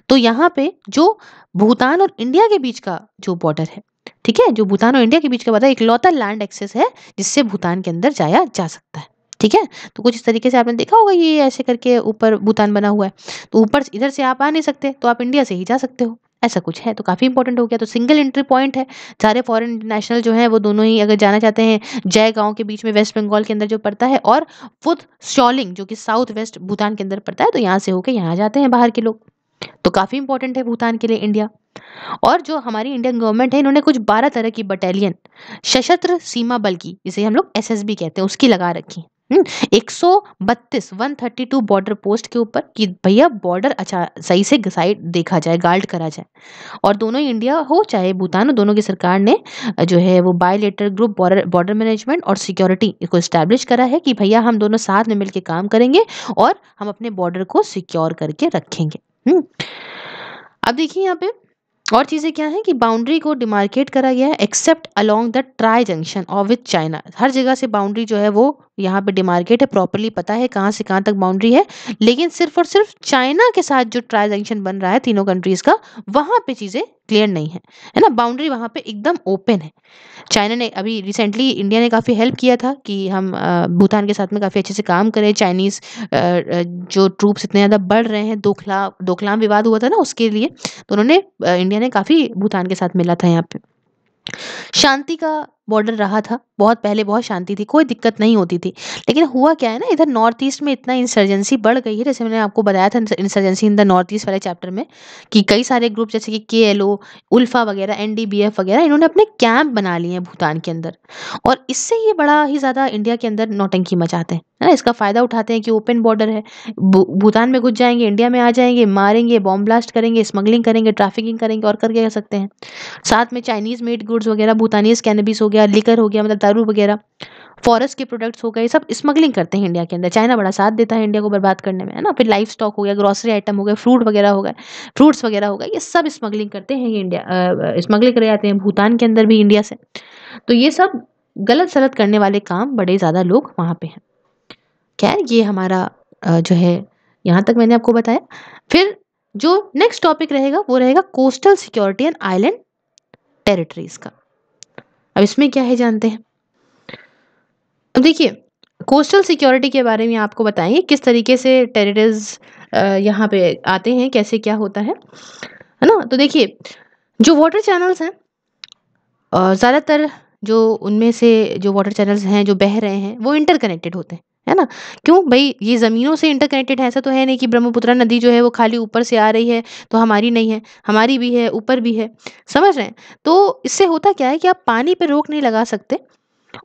तो यहाँ पे जो भूटान और इंडिया के बीच का जो बॉर्डर है ठीक है जो भूटान और इंडिया के बीच का बॉर्डर एक लौता लैंड एक्सेस है जिससे भूटान के अंदर जाया जा सकता है ठीक है तो कुछ इस तरीके से आपने देखा होगा ये ऐसे करके ऊपर भूटान बना हुआ है तो ऊपर इधर से आप आ नहीं सकते तो आप इंडिया से ही जा सकते हो ऐसा कुछ है तो काफ़ी इंपॉर्टेंट हो गया तो सिंगल एंट्री पॉइंट है सारे फॉरेन इंटरनेशनल जो है वो दोनों ही अगर जाना चाहते हैं जय गांव के बीच में वेस्ट बंगाल के अंदर जो पड़ता है और फुद शॉलिंग जो कि साउथ वेस्ट भूटान के अंदर पड़ता है तो यहाँ से होकर यहाँ जाते हैं बाहर के लोग तो काफ़ी इंपॉर्टेंट है भूटान के लिए इंडिया और जो हमारी इंडियन गवर्नमेंट है इन्होंने कुछ बारह तरह की बटालियन सशस्त्र सीमा बल की जिसे हम लोग एस कहते हैं उसकी लगा रखी हम्म, एक सौ बत्तीस one thirty two border post के ऊपर कि भैया बॉर्डर अच्छा सही से साइड देखा जाए गार्ड करा जाए और दोनों इंडिया हो चाहे भूटान हो दोनों की सरकार ने जो है वो bilateral group border border management और सिक्योरिटी को इस्टेब्लिश करा है कि भैया हम दोनों साथ में मिलकर काम करेंगे और हम अपने बॉर्डर को सिक्योर करके रखेंगे हम्म, अब देखिए यहाँ पे और चीज़ें क्या हैं कि बाउंड्री को डिमार्केट करा गया है except along the tri junction और विथ चाइना हर जगह से बाउंड्री जो है वो यहाँ पे डिमार्केट है प्रॉपरली पता है कहाँ से कहाँ तक बाउंड्री है लेकिन सिर्फ और सिर्फ चाइना के साथ जो ट्रांजेक्शन बन रहा है तीनों कंट्रीज का वहाँ पे चीज़ें क्लियर नहीं है है ना बाउंड्री वहाँ पे एकदम ओपन है चाइना ने अभी रिसेंटली इंडिया ने काफ़ी हेल्प किया था कि हम भूटान के साथ में काफ़ी अच्छे से काम करें चाइनीज़ जो ट्रूप्स इतने ज़्यादा बढ़ रहे हैं दोखला दोखलाम विवाद हुआ था ना उसके लिए तो उन्होंने इंडिया ने काफ़ी भूटान के साथ मिला था यहाँ पे शांति का बॉर्डर रहा था बहुत पहले बहुत शांति थी कोई दिक्कत नहीं होती थी लेकिन हुआ क्या है ना इधर नॉर्थ ईस्ट में इतना इंसर्जेंसी बढ़ गई है जैसे मैंने आपको बताया था insurgency in the north east वाले चैप्टर में कि कई सारे ग्रुप जैसे कि के एल उल्फा वगैरह एन वगैरह इन्होंने अपने कैंप बना लिए हैं भूटान के अंदर और इससे ये बड़ा ही ज़्यादा इंडिया के अंदर नौटंकी मचाते हैं है ना इसका फ़ायदा उठाते हैं कि ओपन बॉर्डर है भूटान में घुस जाएंगे इंडिया में आ जाएंगे मारेंगे बॉम्ब ब्लास्ट करेंगे स्मगलिंग करेंगे ट्रैफिकिंग करेंगे और करके कर सकते हैं साथ में चाइनीज़ मेड गुड्स वगैरह भूटानीज़ कैनबिस हो गया गया लिकर हो गया मतलब दारू वगैरह फॉरेस्ट के प्रोडक्ट्स हो गए सब स्मगलिंग करते हैं इंडिया के अंदर चाइना बड़ा साथ देता है इंडिया को बर्बाद करने में है ना फिर लाइफ स्टॉक हो गया ग्रॉसरी आइटम हो गए फ्रूट वगैरह हो गए फ्रूट्स वगैरह हो गए ये सब स्मगलिंग करते हैं इंडिया स्मगलिंग करे जाते हैं भूटान के अंदर भी इंडिया से तो ये सब गलत सलत करने वाले काम बड़े ज़्यादा लोग वहाँ पर हैं क्या ये हमारा जो है यहाँ तक मैंने आपको बताया फिर जो नेक्स्ट टॉपिक रहेगा वो रहेगा coastal security and island territories का अब इसमें क्या है जानते हैं अब देखिए कोस्टल सिक्योरिटी के बारे में आपको बताएंगे किस तरीके से टेररिस्ट यहाँ पे आते हैं कैसे क्या होता है है ना तो देखिए जो वाटर चैनल्स हैं ज़्यादातर जो उनमें से जो वाटर चैनल्स हैं जो बह रहे हैं वो इंटरकनेक्टेड होते हैं है ना क्यों भाई ये ज़मीनों से इंटरकनेक्टेड है ऐसा तो है नहीं कि ब्रह्मपुत्रा नदी जो है वो खाली ऊपर से आ रही है तो हमारी नहीं है हमारी भी है ऊपर भी है समझ रहे हैं तो इससे होता क्या है कि आप पानी पर रोक नहीं लगा सकते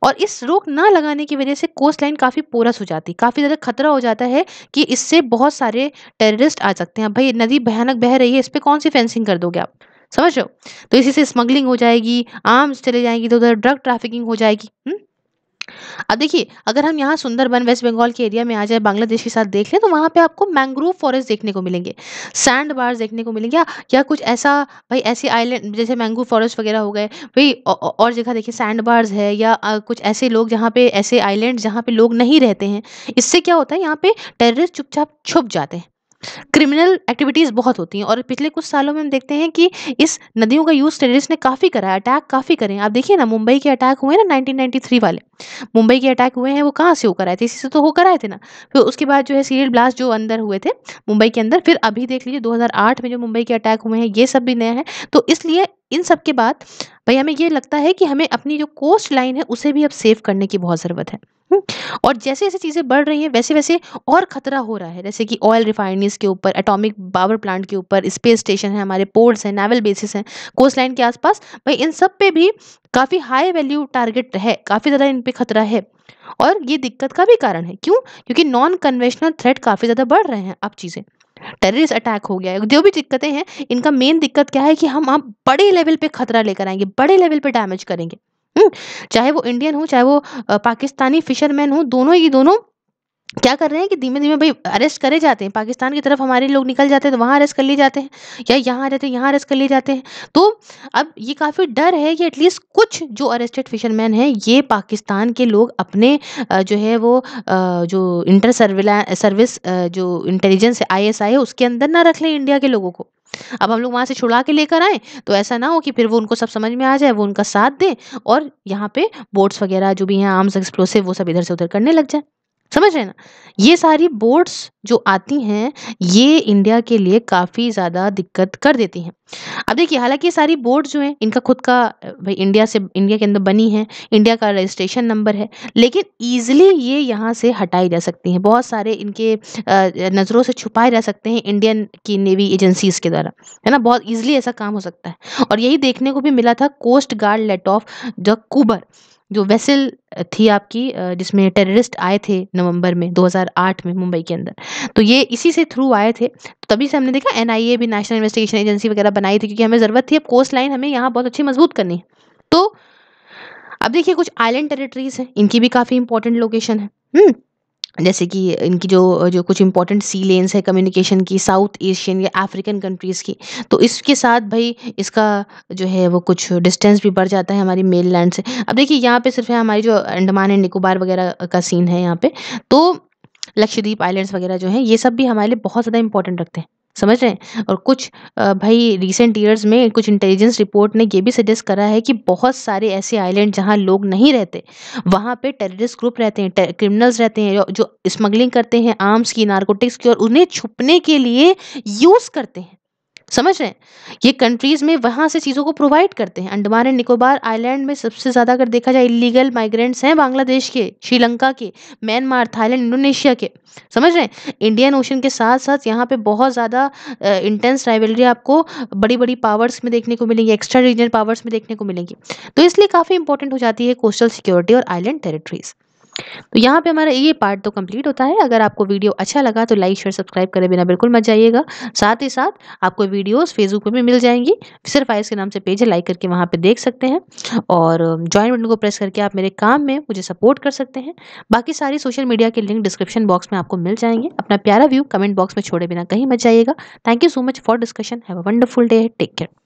और इस रोक ना लगाने की वजह से कोस्ट लाइन काफ़ी पोरस हो जाती काफ़ी ज़्यादा खतरा हो जाता है कि इससे बहुत सारे टेररिस्ट आ सकते हैं भाई नदी भयानक बह रही है इस पर कौन सी फेंसिंग कर दोगे आप समझ रहे हो तो इसी से स्मगलिंग हो जाएगी आर्म्स चले जाएंगी तो उधर ड्रग ट्रैफिकिंग हो जाएगी हुँ? हम्म? अब देखिए अगर हम यहाँ सुंदरबन वेस्ट बंगाल के एरिया में आ जाए बांग्लादेश के साथ देख लें तो वहाँ पे आपको मैंग्रोव फॉरेस्ट देखने को मिलेंगे सैंड बार्स देखने को मिलेंगे या कुछ ऐसा भाई ऐसे आइलैंड जैसे मैंग्रोव फॉरेस्ट वगैरह हो गए भाई और जगह देखिए सैंड बार्स है या कुछ ऐसे लोग जहाँ पे ऐसे आइलैंड जहाँ पे लोग नहीं रहते हैं इससे क्या होता है यहाँ पे टेररिस्ट चुपचाप छुप जाते हैं क्रिमिनल एक्टिविटीज़ बहुत होती हैं और पिछले कुछ सालों में हम देखते हैं कि इस नदियों का यूज़ टेररिस्ट ने काफ़ी करा है अटैक काफ़ी करें आप देखिए ना मुंबई के अटैक हुए ना 1993 वाले मुंबई के अटैक हुए हैं वो कहाँ से होकर आए थे इसी से तो होकर आए थे ना फिर उसके बाद जो है सीरियल ब्लास्ट जो अंदर हुए थे मुंबई के अंदर फिर अभी देख लीजिए दो में जो मुंबई के अटैक हुए हैं ये सब भी नया है तो इसलिए इन सब के बाद भाई हमें ये लगता है कि हमें अपनी जो कोस्ट लाइन है उसे भी अब सेव करने की बहुत ज़रूरत है और जैसे जैसे चीज़ें बढ़ रही हैं वैसे वैसे और ख़तरा हो रहा है जैसे कि ऑयल रिफाइनरीज के ऊपर एटॉमिक पावर प्लांट के ऊपर स्पेस स्टेशन है हमारे पोर्ट्स हैं नेवल बेसिस हैं कोस्ट लाइन के आसपास भाई इन सब पे भी काफ़ी हाई वैल्यू टारगेट है काफ़ी ज़्यादा इन पर खतरा है और ये दिक्कत का भी कारण है क्यों क्योंकि नॉन कन्वेंशनल थ्रेट काफ़ी ज़्यादा बढ़ रहे हैं अब चीज़ें टेररिस्ट अटैक हो गया है जो भी दिक्कतें हैं इनका मेन दिक्कत क्या है कि हम आप बड़े लेवल पे खतरा लेकर आएंगे बड़े लेवल पे डैमेज करेंगे हम्म, चाहे वो इंडियन हो चाहे वो पाकिस्तानी फिशरमैन हो दोनों ही दोनों क्या कर रहे हैं कि धीमे धीमे भाई अरेस्ट करे जाते हैं पाकिस्तान की तरफ हमारे लोग निकल जाते हैं तो वहाँ अरेस्ट कर लिए जाते हैं या यहाँ रहते हैं यहाँ अरेस्ट कर लिए जाते हैं तो अब ये काफ़ी डर है कि एटलीस्ट कुछ जो अरेस्टेड फिशरमैन हैं ये पाकिस्तान के लोग अपने जो है वो जो इंटर सर्विला सर्विस जो इंटेलिजेंस है आई है उसके अंदर ना रख लें इंडिया के लोगों को अब हम लोग वहाँ से छुड़ा के लेकर आएँ तो ऐसा ना हो कि फिर वो उनको सब समझ में आ जाए वो उनका साथ दें और यहाँ पे बोट्स वगैरह जो भी हैं आर्म्स एक्सप्लोसिव वो सब इधर से उधर करने लग जाए समझ रहे ना ये सारी बोर्ड्स जो आती हैं ये इंडिया के लिए काफ़ी ज़्यादा दिक्कत कर देती हैं अब देखिए हालांकि ये सारी बोर्ड्स जो हैं इनका खुद का भाई इंडिया से इंडिया के अंदर बनी है इंडिया का रजिस्ट्रेशन नंबर है लेकिन ईजिली ये यहाँ से हटाई जा सकती हैं बहुत सारे इनके नज़रों से छुपाए जा सकते हैं इंडियन की नेवी एजेंसीज़ के द्वारा है ना बहुत ईजिली ऐसा काम हो सकता है और यही देखने को भी मिला था coast guard late of the Kuber जो वेसल थी आपकी जिसमें टेररिस्ट आए थे नवंबर में 2008 में मुंबई के अंदर तो ये इसी से थ्रू आए थे तो तभी से हमने देखा एन भी नेशनल इन्वेस्टिगेशन एजेंसी वगैरह बनाई थी क्योंकि हमें ज़रूरत थी अब कोस्ट लाइन हमें यहाँ बहुत अच्छी मजबूत करनी है तो अब देखिए कुछ आइलैंड टेरिटरीज हैं इनकी भी काफ़ी इंपॉर्टेंट लोकेशन है हम्म, जैसे कि इनकी जो जो कुछ इंपॉर्टेंट सी लेंस है कम्युनिकेशन की साउथ एशियन या अफ्रीकन कंट्रीज़ की तो इसके साथ भाई इसका जो है वो कुछ डिस्टेंस भी बढ़ जाता है हमारी मेन लैंड से अब देखिए यहाँ पे सिर्फ है हमारी जो अंडमान एंड निकोबार वगैरह का सीन है यहाँ पे तो लक्षद्वीप आइलैंड्स वगैरह जो हैं ये सब भी हमारे लिए बहुत ज़्यादा इंपॉर्टेंट रखते हैं समझ रहे हैं और कुछ भाई रिसेंट ईयर्स में कुछ इंटेलिजेंस रिपोर्ट ने ये भी सजेस्ट करा है कि बहुत सारे ऐसे आइलैंड जहाँ लोग नहीं रहते वहाँ पे टेररिस्ट ग्रुप रहते हैं क्रिमिनल्स रहते हैं जो स्मगलिंग करते हैं आर्म्स की नारकोटिक्स की और उन्हें छुपने के लिए यूज़ करते हैं समझ रहे हैं ये कंट्रीज़ में वहाँ से चीज़ों को प्रोवाइड करते हैं अंडमान एंड निकोबार आइलैंड में सबसे ज़्यादा अगर देखा जाए इलीगल माइग्रेंट्स हैं बांग्लादेश के श्रीलंका के म्यांमार थाईलैंड इंडोनेशिया के समझ रहे हैं इंडियन ओशन के साथ साथ यहाँ पे बहुत ज़्यादा इंटेंस राइवलरी आपको बड़ी बड़ी पावर्स में देखने को मिलेंगी एक्स्ट्रा रीजनल पावर्स में देखने को मिलेंगी तो इसलिए काफ़ी इंपॉर्टेंट हो जाती है कोस्टल सिक्योरिटी और आइलैंड टेरिटरीज़ तो यहाँ पे हमारा ये पार्ट तो कंप्लीट होता है अगर आपको वीडियो अच्छा लगा तो लाइक शेयर सब्सक्राइब करें बिना बिल्कुल मत जाइएगा साथ ही साथ आपको वीडियोस फेसबुक पर भी मिल जाएंगी सिर्फ आयस के नाम से पेज है लाइक करके वहाँ पर देख सकते हैं और ज्वाइन बटन को प्रेस करके आप मेरे काम में मुझे सपोर्ट कर सकते हैं बाकी सारी सोशल मीडिया के लिंक डिस्क्रिप्शन बॉक्स में आपको मिल जाएंगे अपना प्यारा व्यू कमेंट बॉक्स में छोड़े बिना कहीं मत जाइएगा thank you so much for discussion have a wonderful day take care